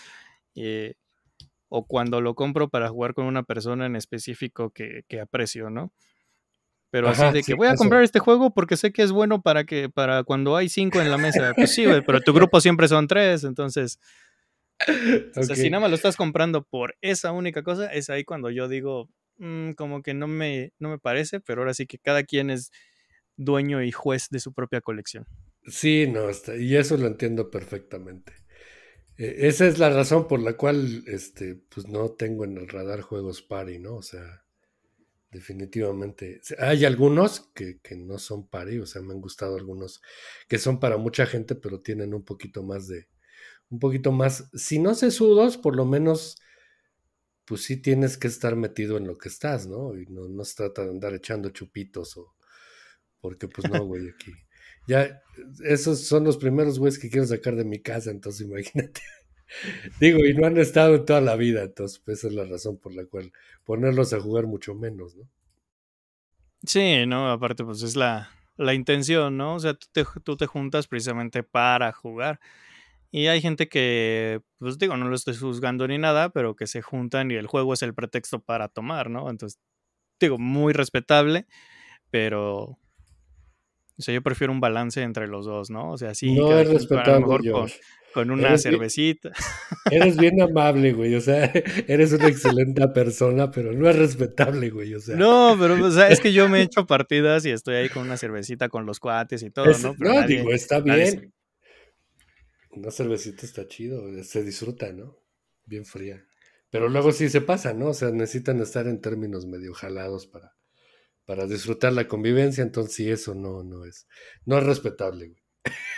eh, o cuando lo compro para jugar con una persona en específico que, que aprecio, ¿no? Pero así de que voy a comprar este juego porque sé que es bueno para que para cuando hay cinco en la mesa. Pues sí, pero tu [laughs] grupo siempre son tres, entonces. O sea, si nada más lo estás comprando por esa única cosa, es ahí cuando yo digo, mm, como que no me, no me parece, pero ahora sí que cada quien es dueño y juez de su propia colección. Sí, no, y eso lo entiendo perfectamente. E, esa es la razón por la cual este, pues no tengo en el radar juegos party, ¿no? O sea, definitivamente. Hay algunos que, no son pari, o sea, me han gustado algunos que son para mucha gente, pero tienen un poquito más de, un poquito más, si no sudos por lo menos, pues sí tienes que estar metido en lo que estás, ¿no? Y no, no se trata de andar echando chupitos o, porque pues no, güey, aquí. Ya, esos son los primeros güeyes que quiero sacar de mi casa, entonces imagínate. Digo, y no han estado en toda la vida, entonces pues, esa es la razón por la cual ponerlos a jugar mucho menos, ¿no? Sí, no, aparte pues es la, la intención, ¿no? O sea, tú te, tú te juntas precisamente para jugar. Y hay gente que, pues digo, no lo estoy juzgando ni nada, pero que se juntan y el juego es el pretexto para tomar, ¿no? Entonces, digo, muy respetable, pero o sea, yo prefiero un balance entre los dos, ¿no? O sea, sí. No es respetable con una cervecita. eres bien [laughs] amable, güey. O sea, eres una excelente persona, pero no es respetable, güey. O sea. No, pero o es que yo me echo partidas y estoy ahí con una cervecita con los cuates y todo, ¿no? no, digo, está bien. Una cervecita está chido, se disfruta, ¿no? Bien fría. Pero luego sí se pasa, ¿no? O sea, necesitan estar en términos medio jalados para, para disfrutar la convivencia, entonces sí, eso no, no es, no es respetable, güey.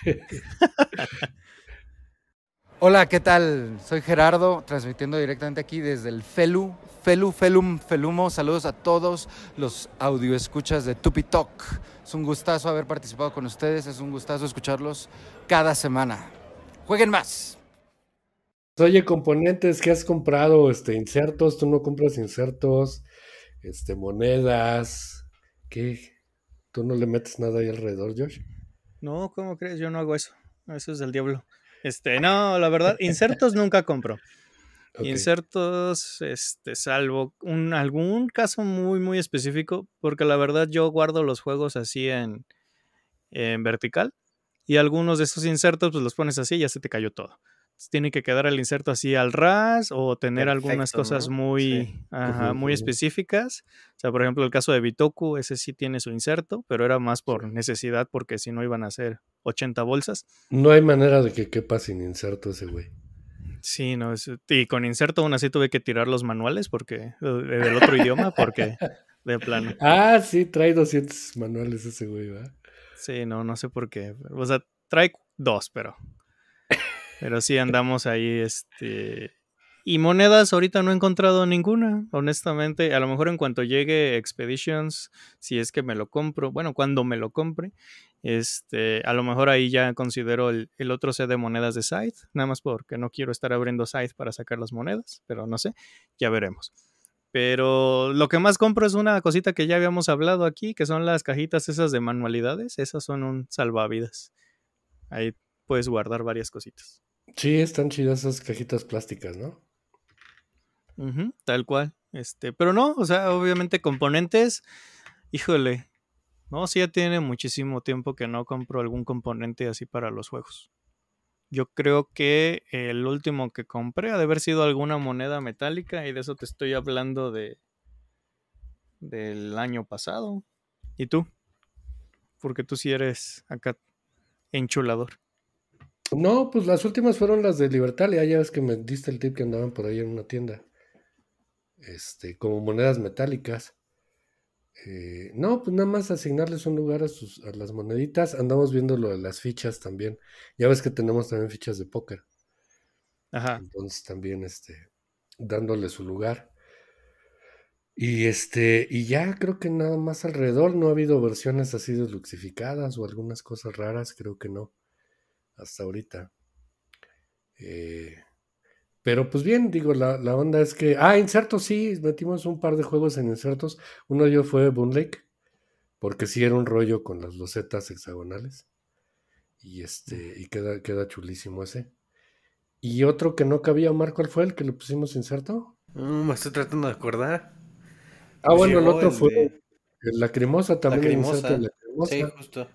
[laughs] Hola, ¿qué tal? Soy Gerardo, transmitiendo directamente aquí desde el FELU, FELU, FELUM, FELUMO. Saludos a todos los audioescuchas de Talk. Es un gustazo haber participado con ustedes, es un gustazo escucharlos cada semana. ¡Jueguen más! Oye, componentes, ¿qué has comprado? Este, insertos, tú no compras insertos, este, monedas, ¿qué? ¿Tú no le metes nada ahí alrededor, George. No, ¿cómo crees? Yo no hago eso. Eso es del diablo. Este, no, la verdad, insertos nunca compro. [laughs] Insertos, este, salvo un, algún caso muy, muy específico, porque la verdad yo guardo los juegos así en, en vertical y algunos de esos insertos pues los pones así y ya se te cayó todo tiene que quedar el inserto así al ras o tener algunas cosas muy, muy específicas. O sea, por ejemplo, el caso de Bitoku, ese sí tiene su inserto, pero era más por necesidad porque si no iban a hacer 80 bolsas. No hay manera de que quepa sin inserto ese güey. Sí, no, y con inserto aún así tuve que tirar los manuales porque del otro idioma porque de plano. Ah, sí, trae 200 manuales ese güey, ¿verdad? Sí, no, no sé por qué. O sea, trae dos, pero pero sí andamos ahí, este. Y monedas, ahorita no he encontrado ninguna, honestamente. A lo mejor en cuanto llegue Expeditions, si es que me lo compro, bueno, cuando me lo compre, este, a lo mejor ahí ya considero el, otro set de monedas de Scythe, nada más porque no quiero estar abriendo Scythe para sacar las monedas, pero no sé, ya veremos. Pero lo que más compro es una cosita que ya habíamos hablado aquí, que son las cajitas esas de manualidades, esas son un salvavidas. Ahí puedes guardar varias cositas. Sí, están chidas esas cajitas plásticas, ¿no? tal cual. Este, pero no, o sea, obviamente componentes, híjole, no, sí ya tiene muchísimo tiempo que no compro algún componente así para los juegos. Yo creo que el último que compré ha de haber sido alguna moneda metálica y de eso te estoy hablando de del año pasado. ¿Y tú? Porque tú sí eres acá enchulador. No, pues las últimas fueron las de Libertalia, ya ves que me diste el tip que andaban por ahí en una tienda. Este, como monedas metálicas. Eh, no, pues nada más asignarles un lugar a, sus, a las moneditas. Andamos viendo lo de las fichas también. Ya ves que tenemos también fichas de póker. Ajá. Entonces también este, dándole su lugar. Y este, y ya creo que nada más alrededor. No ha habido versiones así desluxificadas o algunas cosas raras, creo que no hasta ahorita. Eh, pero pues bien, digo, la, la, onda es que. Ah, insertos sí, metimos un par de juegos en insertos. Uno de ellos fue Boon Lake, porque sí era un rollo con las losetas hexagonales. Y este, y queda, queda chulísimo ese. Y otro que no cabía, Marco, ¿cuál fue el que le pusimos inserto? Mm, me estoy tratando de acordar. Ah, bueno, el otro fue la cremosa Lacrimosa también. Inserto, lacrimosa. Sí, justo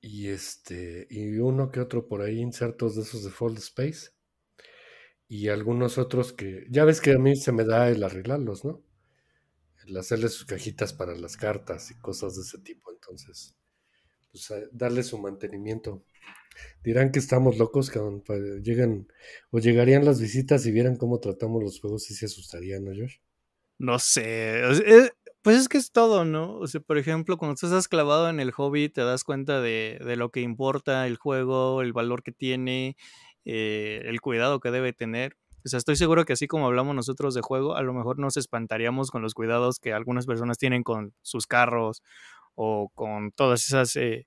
y este y uno que otro por ahí insertos de esos de Fold Space y algunos otros que ya ves que a mí se me da el arreglarlos, ¿no? El hacerle sus cajitas para las cartas y cosas de ese tipo, entonces pues eh, darle su mantenimiento. Dirán que estamos locos, cuando llegan o llegarían las visitas y vieran cómo tratamos los juegos y se asustarían, ¿no, Josh? No sé, eh, pues es que es todo, ¿no? O sea, por ejemplo, cuando tú estás clavado en el hobby, te das cuenta de, lo que importa el juego, el valor que tiene, eh, el cuidado que debe tener. O sea, estoy seguro que así como hablamos nosotros de juego, a lo mejor nos espantaríamos con los cuidados que algunas personas tienen con sus carros o con todas esas eh,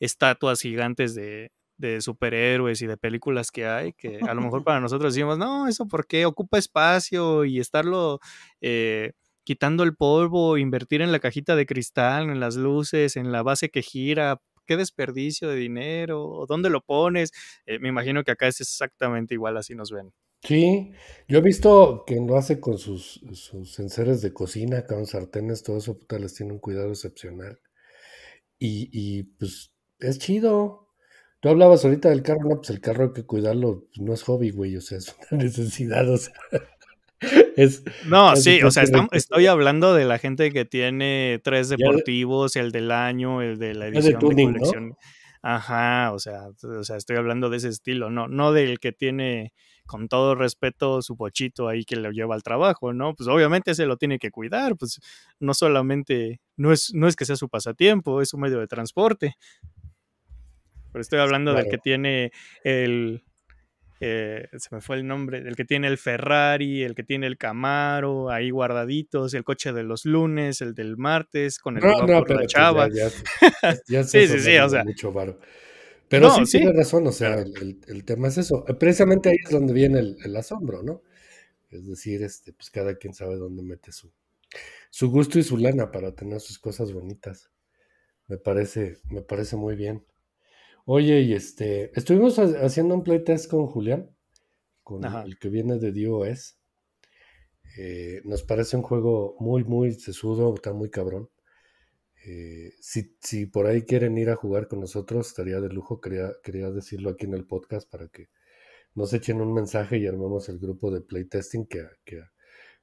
estatuas gigantes de, de superhéroes y de películas que hay, que a lo mejor [laughs] para nosotros decimos, no, eso porque ocupa espacio y estarlo... Eh, quitando el polvo, invertir en la cajita de cristal, en las luces, en la base que gira, qué desperdicio de dinero, dónde lo pones. Eh, me imagino que acá es exactamente igual, así nos ven. Sí, yo he visto que lo hace con sus, sus enseres de cocina, con sartenes, todo eso, puta, les tiene un cuidado excepcional. Y, pues es chido. Tú hablabas ahorita del carro, no, pues el carro hay que cuidarlo, pues, no es hobby, güey, o sea, es una [laughs] necesidad, o sea. [laughs] no, sí, o sea, estoy hablando de la gente que tiene tres deportivos, el del año, el de la edición de, colección. Ajá, o sea, estoy hablando de ese estilo, no, no del que tiene con todo respeto su pochito ahí que lo lleva al trabajo, ¿no? Pues obviamente se lo tiene que cuidar, pues no solamente, no es, no es que sea su pasatiempo, es un medio de transporte. Pero estoy hablando del que tiene el, eh, se me fue el nombre, el que tiene el Ferrari, el que tiene el Camaro, ahí guardaditos, el coche de los lunes, el del martes, con el chavas la pues, chava. [laughs] sí, sí, sí, o sea. Pero sí, tiene razón, o sea, el, tema es eso. Precisamente ahí es donde viene el, asombro, ¿no? Es decir, este, pues cada quien sabe dónde mete su, su gusto y su lana para tener sus cosas bonitas. Me parece, me parece muy bien. Oye, y este, estuvimos haciendo un playtest con Julián, con el que viene de DOS. Eh, nos parece un juego muy, muy sesudo, está muy cabrón. Eh, si, si, por ahí quieren ir a jugar con nosotros, estaría de lujo. Quería, quería decirlo aquí en el podcast para que nos echen un mensaje y armemos el grupo de playtesting que, que a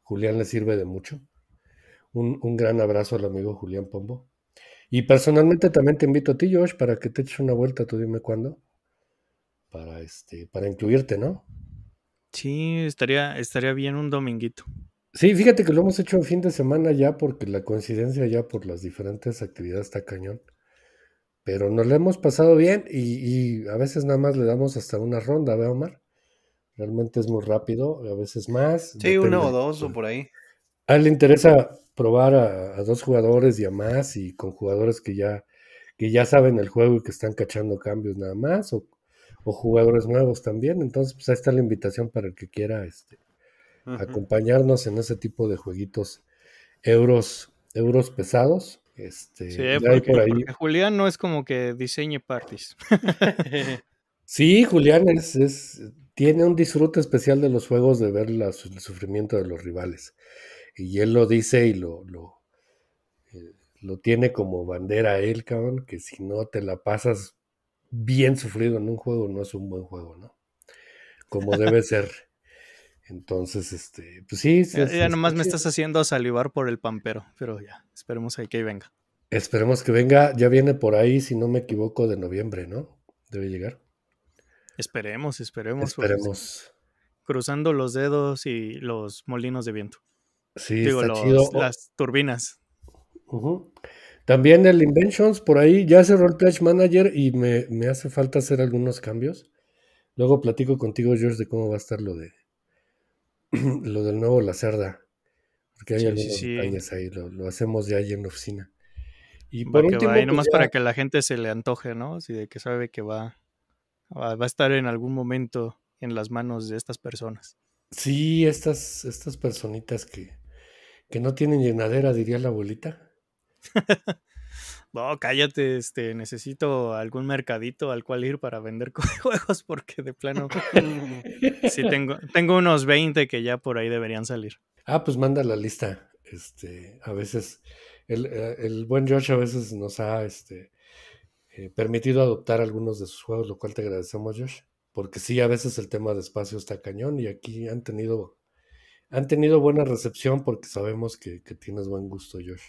Julián le sirve de mucho. un gran abrazo al amigo Julián Pombo. Y personalmente también te invito a ti, Josh, para que te eches una vuelta, tú dime cuándo, para, este, para incluirte, ¿no? Sí, estaría, estaría bien un dominguito. Sí, fíjate que lo hemos hecho en fin de semana ya porque la coincidencia ya por las diferentes actividades está cañón. Pero nos lo hemos pasado bien y, a veces nada más le damos hasta una ronda, ¿ve Omar? Realmente es muy rápido, a veces más. Sí, uno o dos o por ahí. A él le interesa probar a, dos jugadores y a más y con jugadores que ya, que ya saben el juego y que están cachando cambios nada más o, o jugadores nuevos también. Entonces, pues ahí está la invitación para el que quiera este, acompañarnos en ese tipo de jueguitos euros, euros pesados. Este, sí, por Julián no es como que diseñe parties. [laughs] sí, Julián es, tiene un disfrute especial de los juegos de ver el sufrimiento de los rivales. Y él lo dice y lo, lo, eh, lo tiene como bandera él, cabrón, que si no te la pasas bien sufrido en un juego, no es un buen juego, ¿no? Como debe [laughs] ser. Entonces, este, pues sí. ya, nomás me estás haciendo salivar por el pampero, pero ya, esperemos ahí que venga. Esperemos que venga, ya viene por ahí, si no me equivoco, de noviembre, ¿no? Debe llegar. Esperemos, esperemos. Pues, esperemos. cruzando los dedos y los molinos de viento. Sí, está chido. las turbinas. También el Inventions, por ahí ya cerró el Pledge Manager y me, hace falta hacer algunos cambios. Luego platico contigo, George, de cómo va a estar lo de [clears throat] lo del nuevo La Cerda. Porque hay ahí, lo, hacemos de ahí en la oficina. Y por pues nomás para que la gente se le antoje, ¿no? Si de que sabe que va, va, a estar en algún momento en las manos de estas personas. Sí, estas, estas personitas que, que no tienen llenadera, diría la abuelita. [laughs] no, cállate, este, necesito algún mercadito al cual ir para vender [laughs] juegos porque de plano [laughs] sí tengo, tengo unos 20 que ya por ahí deberían salir. Ah, pues manda la lista. Este, a veces el, eh, buen George a veces nos ha este, eh, permitido adoptar algunos de sus juegos, lo cual te agradecemos, Josh, porque sí, a veces el tema de espacio está cañón y aquí han tenido han tenido buena recepción porque sabemos que, tienes buen gusto, Josh.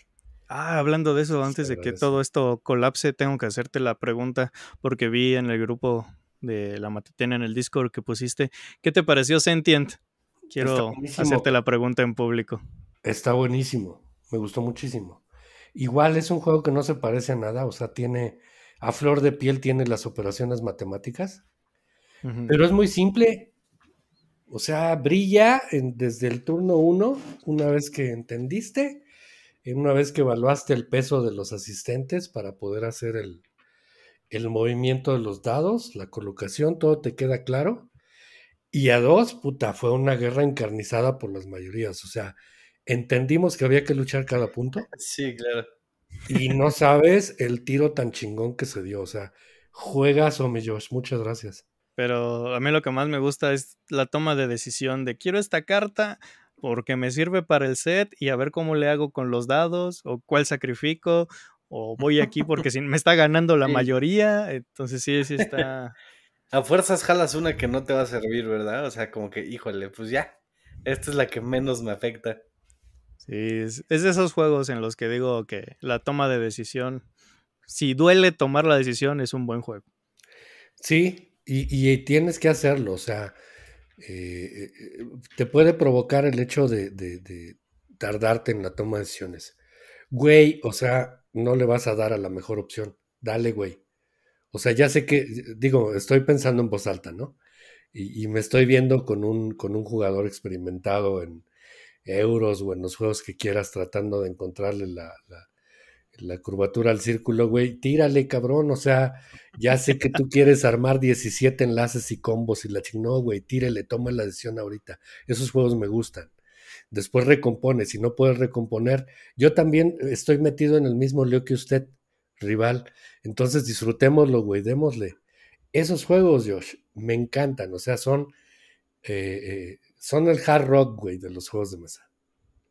Ah, hablando de eso, antes de que todo esto colapse, tengo que hacerte la pregunta porque vi en el grupo de la matitena en el Discord que pusiste, ¿qué te pareció Sentient? Quiero hacerte la pregunta en público. Está buenísimo, me gustó muchísimo. Igual es un juego que no se parece a nada, o sea, tiene a flor de piel tiene las operaciones matemáticas, pero es muy simple. O sea, brilla desde el turno uno, una vez que entendiste, una vez que evaluaste el peso de los asistentes para poder hacer el, el movimiento de los dados, la colocación, todo te queda claro. Y a dos, puta, fue una guerra encarnizada por las mayorías. O sea, entendimos que había que luchar cada punto. [laughs] Sí, claro. Y no sabes el tiro tan chingón que se dio. O sea, juegas, Omi Josh. Muchas gracias. Pero a mí lo que más me gusta es la toma de decisión de quiero esta carta porque me sirve para el set y a ver cómo le hago con los dados o cuál sacrifico o voy aquí [laughs] porque si me está ganando la mayoría. Entonces sí, sí está. A fuerzas jalas una que no te va a servir, ¿verdad? O sea, como que, híjole, pues ya, esta es la que menos me afecta. Sí, es de esos juegos en los que digo que la toma de decisión, si duele tomar la decisión, es un buen juego. Sí, y, eh, tienes que hacerlo, o sea, eh, eh, te puede provocar el hecho de, tardarte en la toma de decisiones. Güey, o sea, no le vas a dar a la mejor opción. Dale, güey. O sea, ya sé que, digo, estoy pensando en voz alta, ¿no? Y, me estoy viendo con un, con un jugador experimentado en euros o en los juegos que quieras, tratando de encontrarle la la curvatura al círculo, güey, tírale, cabrón, o sea, ya sé que tú quieres armar 17 enlaces y combos y la chingó, güey, tírale, toma la decisión ahorita. Esos juegos me gustan. Después recompone, si no puedes recomponer. Yo también estoy metido en el mismo lío que usted, rival. Entonces disfrutémoslo, güey, démosle. Esos juegos, Josh, me encantan, o sea, son, eh, eh, son el hard rock, güey, de los juegos de mesa.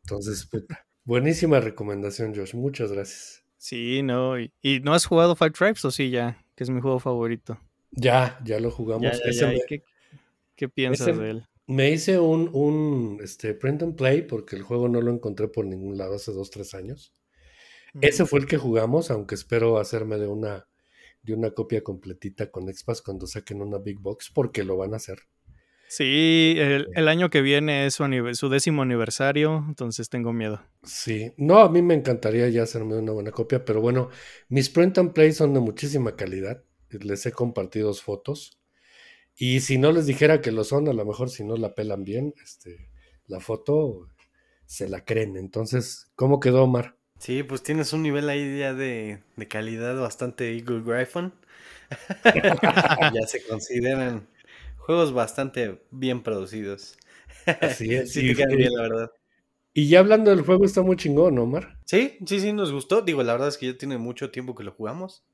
Entonces, puta. Buenísima recomendación, Josh. Muchas gracias. Sí, no. ¿Y, no has jugado Five Tribes o sí ya? Que es mi juego favorito. Ya, ya lo jugamos. Qué, piensas de él? Me hice un, un este, print and play porque el juego no lo encontré por ningún lado hace dos, tres años. Ese fue el que jugamos, aunque espero hacerme de una, de una copia completita con Expas cuando saquen una Big Box, porque lo van a hacer. Sí, el, año que viene es su, décimo aniversario, entonces tengo miedo. Sí, no, a mí me encantaría ya hacerme una buena copia, pero bueno, mis print and play son de muchísima calidad, eh, les he compartido fotos, y si no les dijera que lo son, a lo mejor si no la pelan bien, este, la foto se la creen. Entonces, ¿cómo quedó Omar? Sí, pues tienes un nivel ahí ya de, calidad bastante Eagle Gryphon. [laughs] [laughs] ya se consideran juegos bastante bien producidos. Así es. [laughs] sí, sí, la verdad. Y ya hablando del juego, está muy chingón, ¿no, Omar. Sí, sí, sí, nos gustó. Digo, la verdad es que ya tiene mucho tiempo que lo jugamos.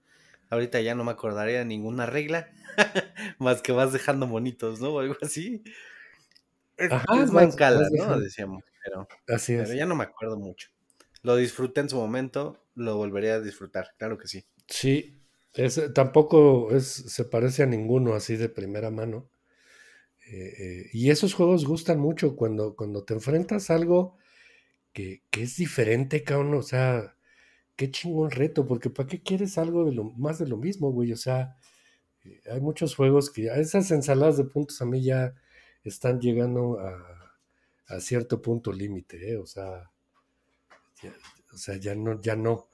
Ahorita ya no me acordaría de ninguna regla, [laughs] más que vas dejando monitos, ¿no? O algo así. Ajá, es mancala, ¿no? Decíamos, pero, así es. pero ya no me acuerdo mucho. Lo disfruté en su momento, lo volveré a disfrutar, claro que sí. Sí, es, tampoco es, se parece a ninguno así de primera mano. Eh, eh, y esos juegos gustan mucho cuando, cuando te enfrentas a algo que, que es diferente, cabrón. O sea, qué chingón reto, porque ¿para qué quieres algo de lo, más de lo mismo, güey? O sea, eh, hay muchos juegos que esas ensaladas de puntos a mí ya están llegando a, cierto punto límite, O sea, ya, o sea, ya no, ya no.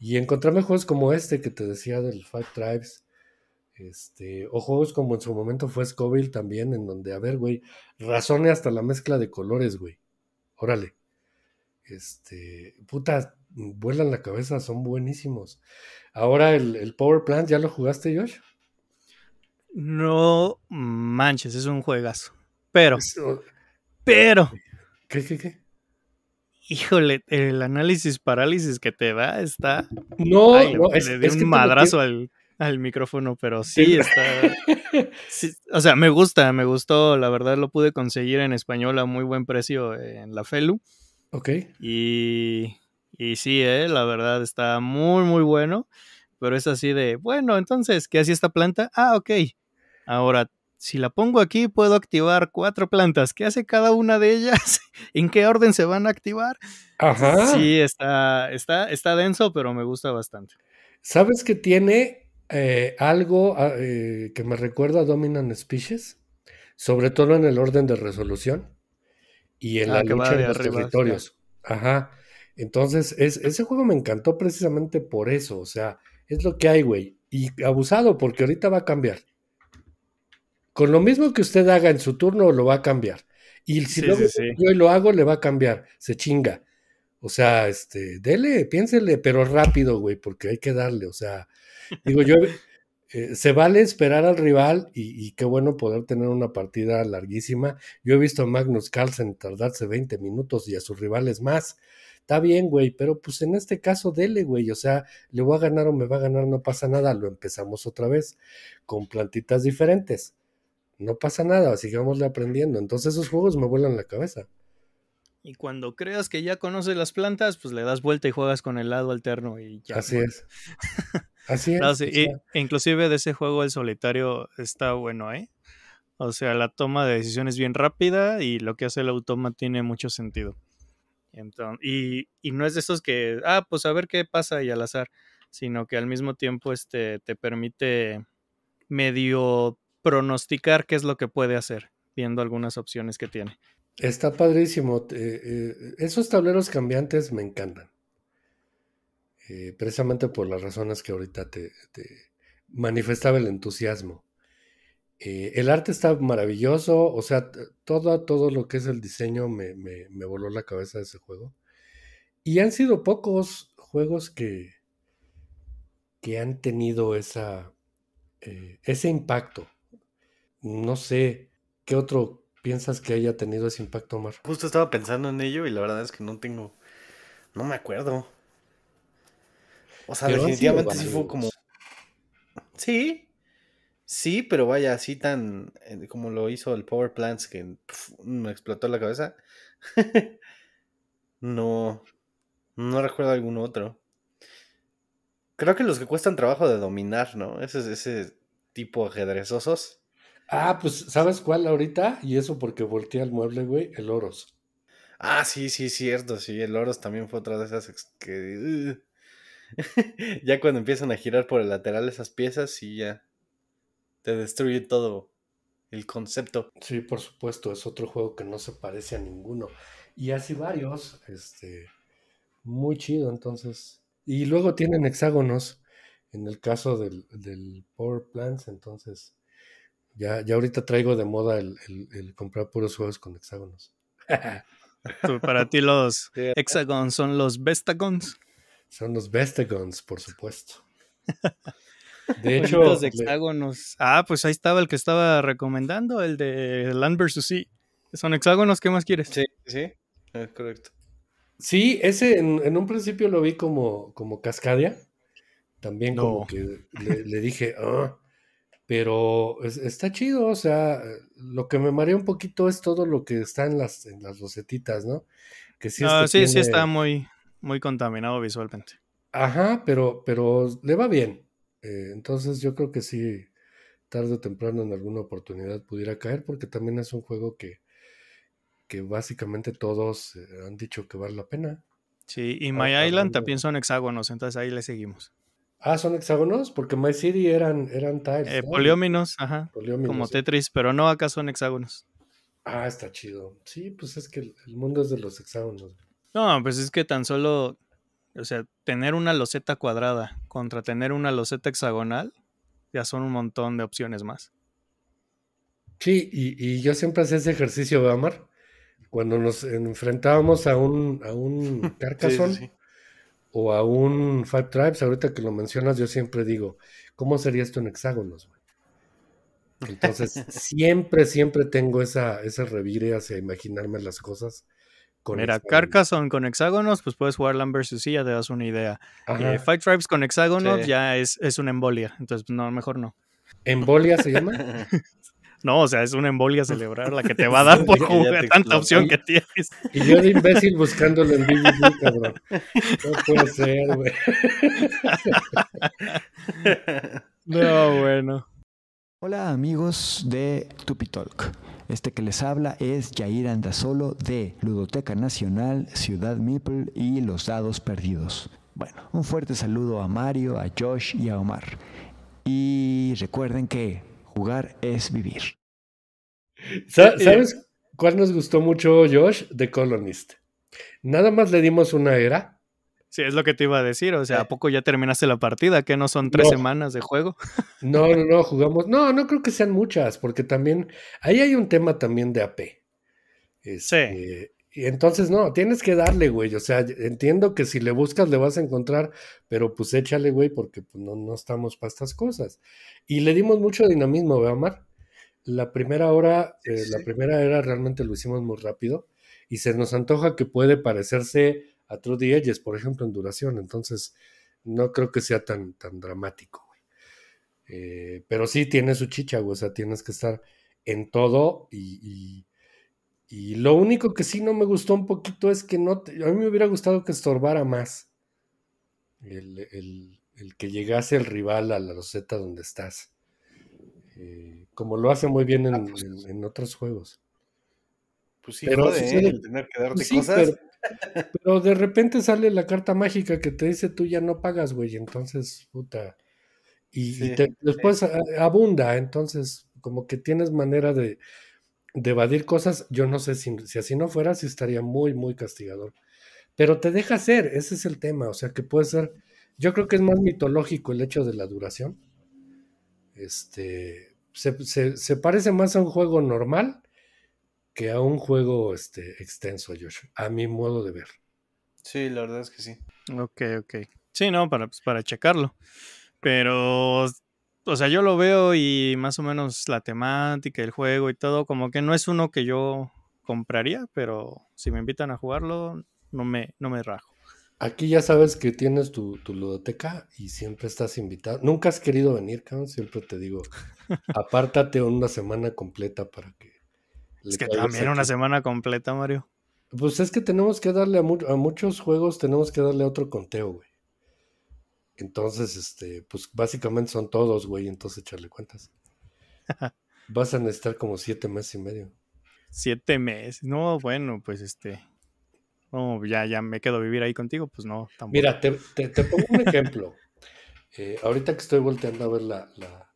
Y encontrarme juegos como este que te decía del Five Tribes, este, o juegos como en su momento fue Scoville también, en donde, a ver, güey, razone hasta la mezcla de colores, güey. Órale. Este, puta, vuelan la cabeza, son buenísimos. Ahora el, Power Plant, ¿ya lo jugaste, Josh? No manches, es un juegazo. Pero, pero. ¿Qué, qué, qué? Híjole, el análisis parálisis que te da está. No, le, es, un madrazo al al micrófono, pero sí está. [laughs] o sea, me gusta, me gustó. La verdad lo pude conseguir en español a muy buen precio en la FELU. Ok. Y, y sí, eh, la verdad está muy, muy bueno. Pero es así de, bueno, entonces, ¿qué hace esta planta? Ah, ok. Ahora, si la pongo aquí, puedo activar cuatro plantas. ¿Qué hace cada una de ellas? [laughs] ¿En qué orden se van a activar? Ajá. Sí, está, está, está denso, pero me gusta bastante. ¿Sabes qué tiene eh, algo ah, eh, que me recuerda a Dominant Species, sobre todo en el orden de resolución y en la ah, lucha de territorios. Ajá. Entonces, ese juego me encantó precisamente por eso. O sea, es lo que hay, güey. Y abusado, porque ahorita va a cambiar. Con lo mismo que usted haga en su turno, lo va a cambiar. Y si yo lo hago, le va a cambiar. Se chinga. O sea, este, dele, piénsele, pero rápido, güey, porque hay que darle. O sea, Digo, yo eh, se vale esperar al rival y, qué bueno poder tener una partida larguísima. Yo he visto a Magnus Carlsen tardarse 20 minutos y a sus rivales más. Está bien, güey, pero pues en este caso dele, güey. O sea, le voy a ganar o me va a ganar, no pasa nada. Lo empezamos otra vez con plantitas diferentes. No pasa nada, sigámosle aprendiendo. Entonces esos juegos me vuelan la cabeza. Y cuando creas que ya conoces las plantas, pues le das vuelta y juegas con el lado alterno y ya. Así es. [laughs] Así es. inclusive de ese juego el solitario está bueno, ¿eh? O sea, la toma de decisiones bien rápida y lo que hace el automa tiene mucho sentido. Entonces, y, no es de esos que, ah, pues a ver qué pasa y al azar, sino que al mismo tiempo este, te permite medio pronosticar qué es lo que puede hacer, viendo algunas opciones que tiene. Está padrísimo. Eh, eh, esos tableros cambiantes me encantan. Eh, precisamente por las razones que ahorita te, manifestaba el entusiasmo. el arte está maravilloso, o sea, todo, todo lo que es el diseño me, voló la cabeza de ese juego. Y han sido pocos juegos que, que han tenido esa, ese impacto. No sé qué otro piensas que haya tenido ese impacto, Omar? Justo estaba pensando en ello y la verdad es que no tengo, no me acuerdo. O sea, definitivamente sí fue como... Pues. Sí, sí, pero vaya, así tan eh, como lo hizo el Power Plants que me explotó la cabeza. [laughs] no, no recuerdo algún otro. Creo que los que cuestan trabajo de dominar, ¿no? Ese, ese tipo ajedrezosos. Ah, pues, ¿sabes cuál ahorita? Y eso porque volteé el mueble, güey, el Oros. Ah, sí, sí, cierto, sí, el Oros también fue otra de esas que... [laughs] ya cuando empiezan a girar por el lateral esas piezas, y ya te destruye todo el concepto. Sí, por supuesto, es otro juego que no se parece a ninguno. Y así varios, este, muy chido, entonces. Y luego tienen hexágonos, en el caso del, del Power Plants, entonces ya, ya ahorita traigo de moda el, comprar puros juegos con hexágonos. [laughs] Para ti los hexágonos son los bestagons. Son los bestagons, por supuesto. [laughs] De hecho, hexágonos. Ah, pues ahí estaba el que estaba recomendando, el de Land vs. Sea. Son hexágonos, ¿qué más quieres? Sí, sí, correcto. Sí, ese en, un principio lo vi como, como Cascadia. También como que le, dije, ah, pero está chido, o sea, lo que me marea un poquito es todo lo que está en las, en las bocetitas, ¿no? Que sí, ah, sí, está muy, muy contaminado visualmente. Ajá, pero, pero le va bien. Eh, entonces yo creo que sí, tarde o temprano en alguna oportunidad pudiera caer, porque también es un juego que, que básicamente todos eh, han dicho que vale la pena. Sí, y My Island también son hexágonos, entonces ahí le seguimos. Ah, son hexágonos, porque My City eran, eran tiles. Eh, polióminos, ajá. como Tetris, pero no, acá son hexágonos. Ah, está chido. Sí, pues es que el mundo es de los hexágonos. No, pues es que tan solo, o sea, tener una loseta cuadrada contra tener una loseta hexagonal, ya son un montón de opciones más. Sí, y, yo siempre hacía ese ejercicio, Amar, Cuando nos enfrentábamos a un, a un [laughs] carcasón, o a un Five Tribes, ahorita que lo mencionas, yo siempre digo, ¿cómo sería esto en hexágonos? Entonces, [laughs] siempre, siempre tengo esa, ese revire hacia imaginarme las cosas. Con Mira, Carcassonne con hexágonos, pues puedes jugar Land versus silla te das una idea. Eh, Five Tribes con hexágonos ya es, es una embolia, entonces no, mejor no. ¿Embolia se llama? [laughs] No, o sea, es una embolia [laughs] celebrar la que te va a dar por jugar tanta opción que tienes. Y yo de imbécil buscándolo en BBB, cabrón. No puede ser, güey. [laughs] No, bueno. Hola amigos de Tupitalk. Este que les habla es Jair Andasolo de Ludoteca Nacional, Ciudad Meeple y Los Dados Perdidos. Bueno, un fuerte saludo a Mario, a Josh y a Omar. Y recuerden que Jugar es vivir. Eh, eh. ¿Sabes cuál nos gustó mucho, Josh? The Colonist. Nada más le dimos una era. Sí, es lo que te iba a decir. O sea, ¿a eh. poco ya terminaste la partida? ¿Que no son tres semanas de juego? [laughs] No, no, no, jugamos. No, no creo que sean muchas, porque también ahí hay un tema también de AP. sí. Este, y entonces no, tienes que darle, güey. O sea, entiendo que si le buscas le vas a encontrar, pero pues échale, güey, porque pues, no, estamos para estas cosas. Y le dimos mucho dinamismo, ¿ve, Omar? La primera hora, eh, la primera era realmente lo hicimos muy rápido y se nos antoja que puede parecerse a Trudy the por ejemplo, en duración. Entonces, no creo que sea tan, tan dramático, güey. Eh, pero sí tiene su chicha, güey. O sea, tienes que estar en todo y y lo único que sí no me gustó un poquito es que no, a mí me hubiera gustado que estorbara más el, que llegase el rival a la roseta donde estás. Eh, como lo hace muy bien ah, pues, en, otros juegos. Pues sí, pero, de, tener que darte pues cosas. Pero, de repente sale la carta mágica que te dice tú ya no pagas, güey, entonces, puta. Y, después ah, abunda, entonces, como que tienes manera de, de evadir cosas, yo no sé si, si así no fuera, si estaría muy, muy castigador. Pero te deja ser, ese es el tema, o sea que puede ser, yo creo que es más mitológico el hecho de la duración. Este, se, parece más a un juego normal que a un juego este, extenso, Joshua, a mi modo de ver. Sí, la verdad es que sí. Ok, ok. Sí, no, para, pues, para checarlo. Pero o sea, yo lo veo y más o menos la temática, el juego y todo, como que no es uno que yo compraría, pero si me invitan a jugarlo, no me, no me rajo. Aquí ya sabes que tienes tu, tu ludoteca y siempre estás invitado. Nunca has querido venir, cabrón. Siempre te digo, apártate una semana completa para que. Es que también una semana completa, Mario. Pues es que tenemos que darle a, a muchos juegos, tenemos que darle a otro conteo, güey. Entonces, este, pues básicamente son todos, güey, entonces echarle cuentas. Vas a necesitar como siete meses y medio. Siete meses. No, bueno, pues este. No, ya, ya me quedo a vivir ahí contigo, pues no, tampoco. Mira, te, pongo un ejemplo. [laughs] Eh, ahorita que estoy volteando a ver la, la,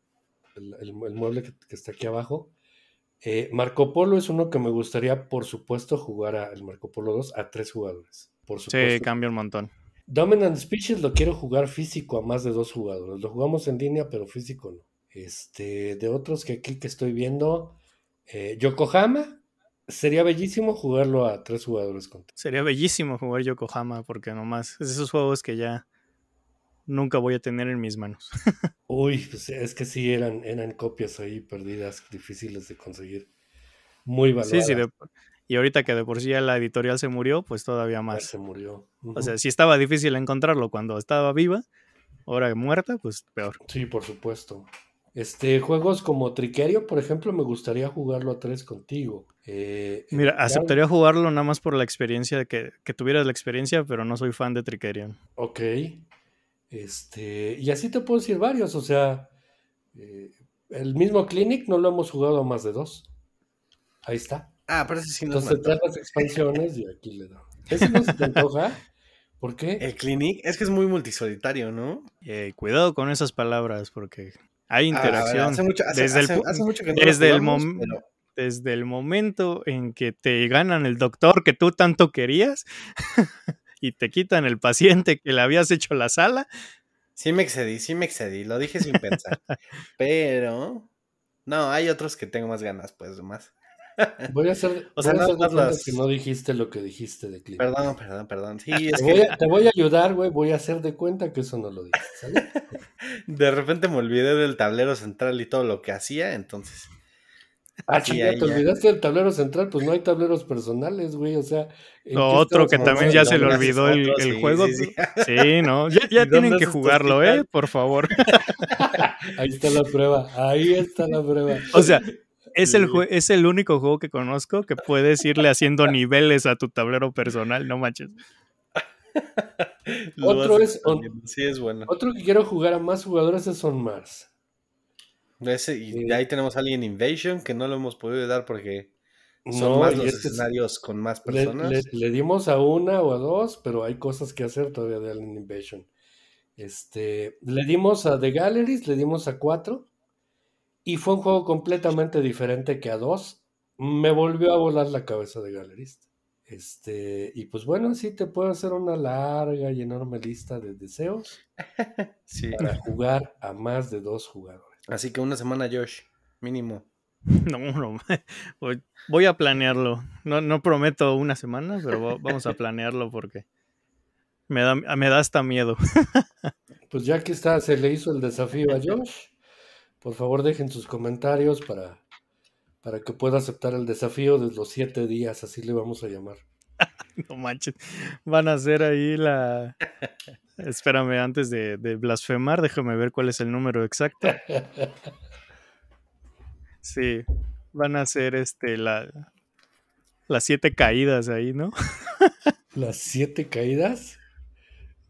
el, mueble que, está aquí abajo, eh, Marco Polo es uno que me gustaría, por supuesto, jugar al Marco Polo 2 a tres jugadores. Por Sí, cambia un montón. Dominant Species lo quiero jugar físico a más de dos jugadores. Lo jugamos en línea, pero físico no. Este, de otros que aquí que estoy viendo, eh, Yokohama, sería bellísimo jugarlo a tres jugadores contigo. Sería bellísimo jugar Yokohama, porque nomás es esos juegos que ya nunca voy a tener en mis manos. [laughs] Uy, pues es que sí, eran, eran copias ahí perdidas, difíciles de conseguir. Muy valoradas. Sí, sí, y ahorita que de por sí ya la editorial se murió, pues todavía más. se murió. O sea, si estaba difícil encontrarlo cuando estaba viva, ahora muerta, pues peor. Sí, por supuesto. Este, juegos como Triquerio, por ejemplo, me gustaría jugarlo a tres contigo. Eh, Mira, aceptaría jugarlo nada más por la experiencia, que, que tuvieras la experiencia, pero no soy fan de Triquerio. Ok. Este, y así te puedo decir varios, o sea, eh, el mismo Clinic no lo hemos jugado a más de dos. Ahí está. Ah, pero ese sí Entonces las expansiones y aquí le da. ¿Eso no se te antoja? ¿Por qué? El Clinic es que es muy multisolitario, ¿no? Eh, cuidado con esas palabras porque hay ah, interacción. Desde el momento. desde el momento en que te ganan el doctor que tú tanto querías [laughs] y te quitan el paciente que le habías hecho la sala. Sí me excedí, sí me excedí, lo dije sin pensar. [laughs] Pero, no, hay otros que tengo más ganas, pues, más. Voy a hacer. O sea, que no dijiste lo que dijiste de Perdón, perdón, perdón. te, voy a, ayudar, güey. Voy a hacer de cuenta que eso no lo dijiste. [laughs] de repente me olvidé del tablero central y todo lo que hacía, entonces. Ah, chica, te olvidaste del tablero central, pues no hay tableros personales, güey, o sea... No, otro que también ya se le olvidó el, juego. Sí, ¿no? Ya, ya [laughs] tienen que jugarlo, ¿eh? Por favor. [laughs] Ahí está la prueba, ahí está la prueba. O sea, es, el es el único juego que conozco que puedes irle haciendo [laughs] niveles a tu tablero personal, no manches. otro, es, bueno. otro que quiero jugar a más jugadores es On Mars. y ahí tenemos Alien Invasion, que no lo hemos podido dar porque son más los este escenarios con más personas. Le, dimos a una o a dos, pero hay cosas que hacer todavía de Alien Invasion. Este, le dimos a The Galleries, le dimos a cuatro. Y fue un juego completamente diferente que a dos. Me volvió a volar la cabeza de galerista. Este, y pues bueno, sí te puedo hacer una larga y enorme lista de deseos [laughs] para jugar a más de dos jugadores. Así que una semana, Josh, mínimo. [laughs] No, no, [laughs] voy a planearlo. No, no prometo una semana, pero vamos a planearlo porque me da, me da hasta miedo. Pues ya que está, se le hizo el desafío a Josh. Por favor, dejen sus comentarios para, para que pueda aceptar el desafío de los siete días, así le vamos a llamar. [laughs] no manches, van a hacer ahí la... Espérame, antes de, blasfemar, déjame ver cuál es el número exacto. [laughs] Sí, van a ser este, la, las siete caídas ahí, ¿no? [laughs] ¿Las siete caídas?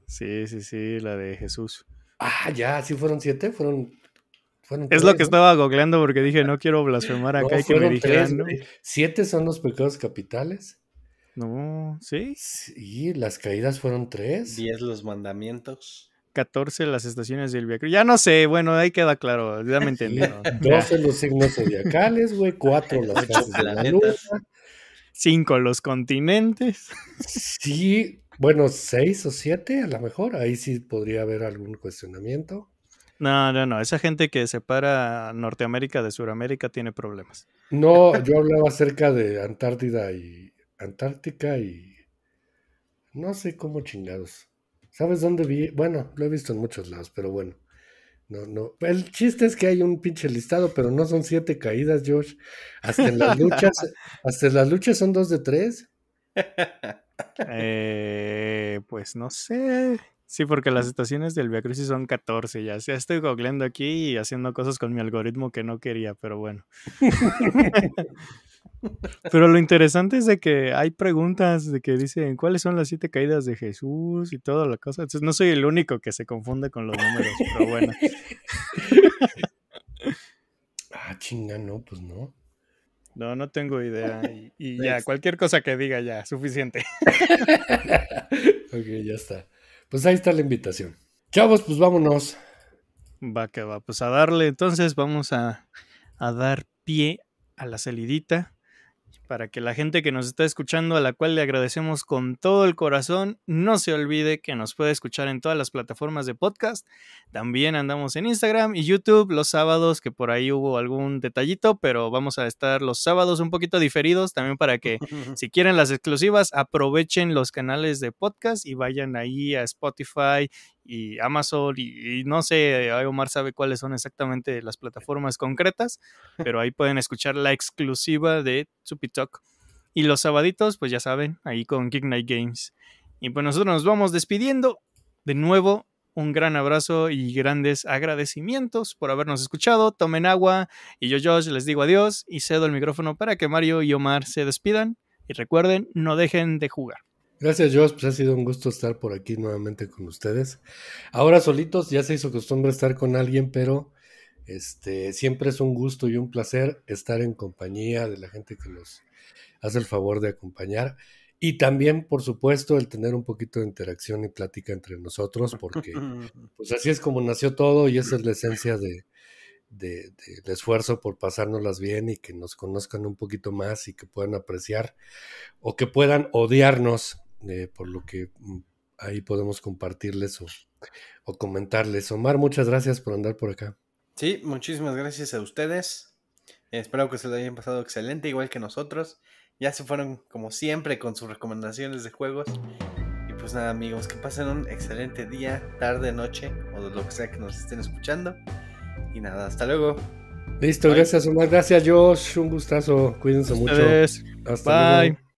Sí, sí, sí, la de Jesús. Ah, ya, sí fueron siete, fueron es lo que estaba googleando porque dije, no quiero blasfemar acá y que me dijeran. Eh, siete son los pecados capitales. No, ¿seis? ¿Y las caídas fueron tres. Diez los mandamientos. ¿Catorce las estaciones del viaje. Ya no sé, bueno, ahí queda claro, ya me entendí. 12 los signos zodiacales, güey, ¿Cuatro las fases de la luna. ¿Cinco los continentes. Sí, bueno, ¿seis o siete a lo mejor, ahí sí podría haber algún cuestionamiento. No, no, no. Esa gente que separa Norteamérica de Sudamérica tiene problemas. No, yo hablaba acerca de Antártida y. Antártica y. No sé cómo chingados. ¿Sabes dónde vi? Bueno, lo he visto en muchos lados, pero bueno. No, no. El chiste es que hay un pinche listado, pero no son siete caídas, George. Hasta en las luchas, [laughs] hasta las luchas son dos de tres. Eh, pues no sé. Sí, porque las estaciones del Via Crucis son 14 ya. sea, estoy googleando aquí y haciendo cosas con mi algoritmo que no quería, pero bueno. [laughs] pero lo interesante es de que hay preguntas de que dicen cuáles son las siete caídas de Jesús y toda la cosa. Entonces no soy el único que se confunde con los números, pero bueno. [laughs] ah, chinga, no, pues no. No, no tengo idea. Y, y ya, pues cualquier cosa que diga ya, suficiente. [laughs] ok, ya está. Pues ahí está la invitación. Chavos, pues vámonos. Va que va, pues a darle. Entonces vamos a, dar pie a la salidita para que la gente que nos está escuchando, a la cual le agradecemos con todo el corazón, no se olvide que nos puede escuchar en todas las plataformas de podcast. También andamos en Instagram y YouTube los sábados, que por ahí hubo algún detallito, pero vamos a estar los sábados un poquito diferidos también para que [laughs] si quieren las exclusivas, aprovechen los canales de podcast y vayan ahí a Spotify, y Amazon y, no sé, eh, Omar sabe cuáles son exactamente las plataformas concretas, pero ahí pueden [laughs] escuchar la exclusiva de Talk. Y los sabaditos, pues ya saben, ahí con Geek Night Games. Y pues nosotros nos vamos despidiendo. De nuevo, un gran abrazo y grandes agradecimientos por habernos escuchado. Tomen agua y yo, Josh, les digo adiós y cedo el micrófono para que Mario y Omar se despidan. Y recuerden, no dejen de jugar. Gracias, Josh. Pues ha sido un gusto estar por aquí nuevamente con ustedes. Ahora solitos, ya se hizo costumbre estar con alguien, pero este, siempre es un gusto y un placer estar en compañía de la gente que nos hace el favor de acompañar. Y también, por supuesto, el tener un poquito de interacción y plática entre nosotros, porque [laughs] pues así es como nació todo y esa es la esencia de, del de esfuerzo por pasárnoslas bien y que nos conozcan un poquito más y que puedan apreciar o que puedan odiarnos eh, por lo que mm, ahí podemos compartirles o, comentarles. Omar, muchas gracias por andar por acá. Sí, muchísimas gracias a ustedes. Espero que se lo hayan pasado excelente, igual que nosotros. Ya se fueron, como siempre, con sus recomendaciones de juegos. Y pues nada, amigos, que pasen un excelente día, tarde, noche, o de lo que sea que nos estén escuchando. Y nada, hasta luego. Listo, gracias Omar, gracias Josh, un gustazo, cuídense mucho. Hasta Bye.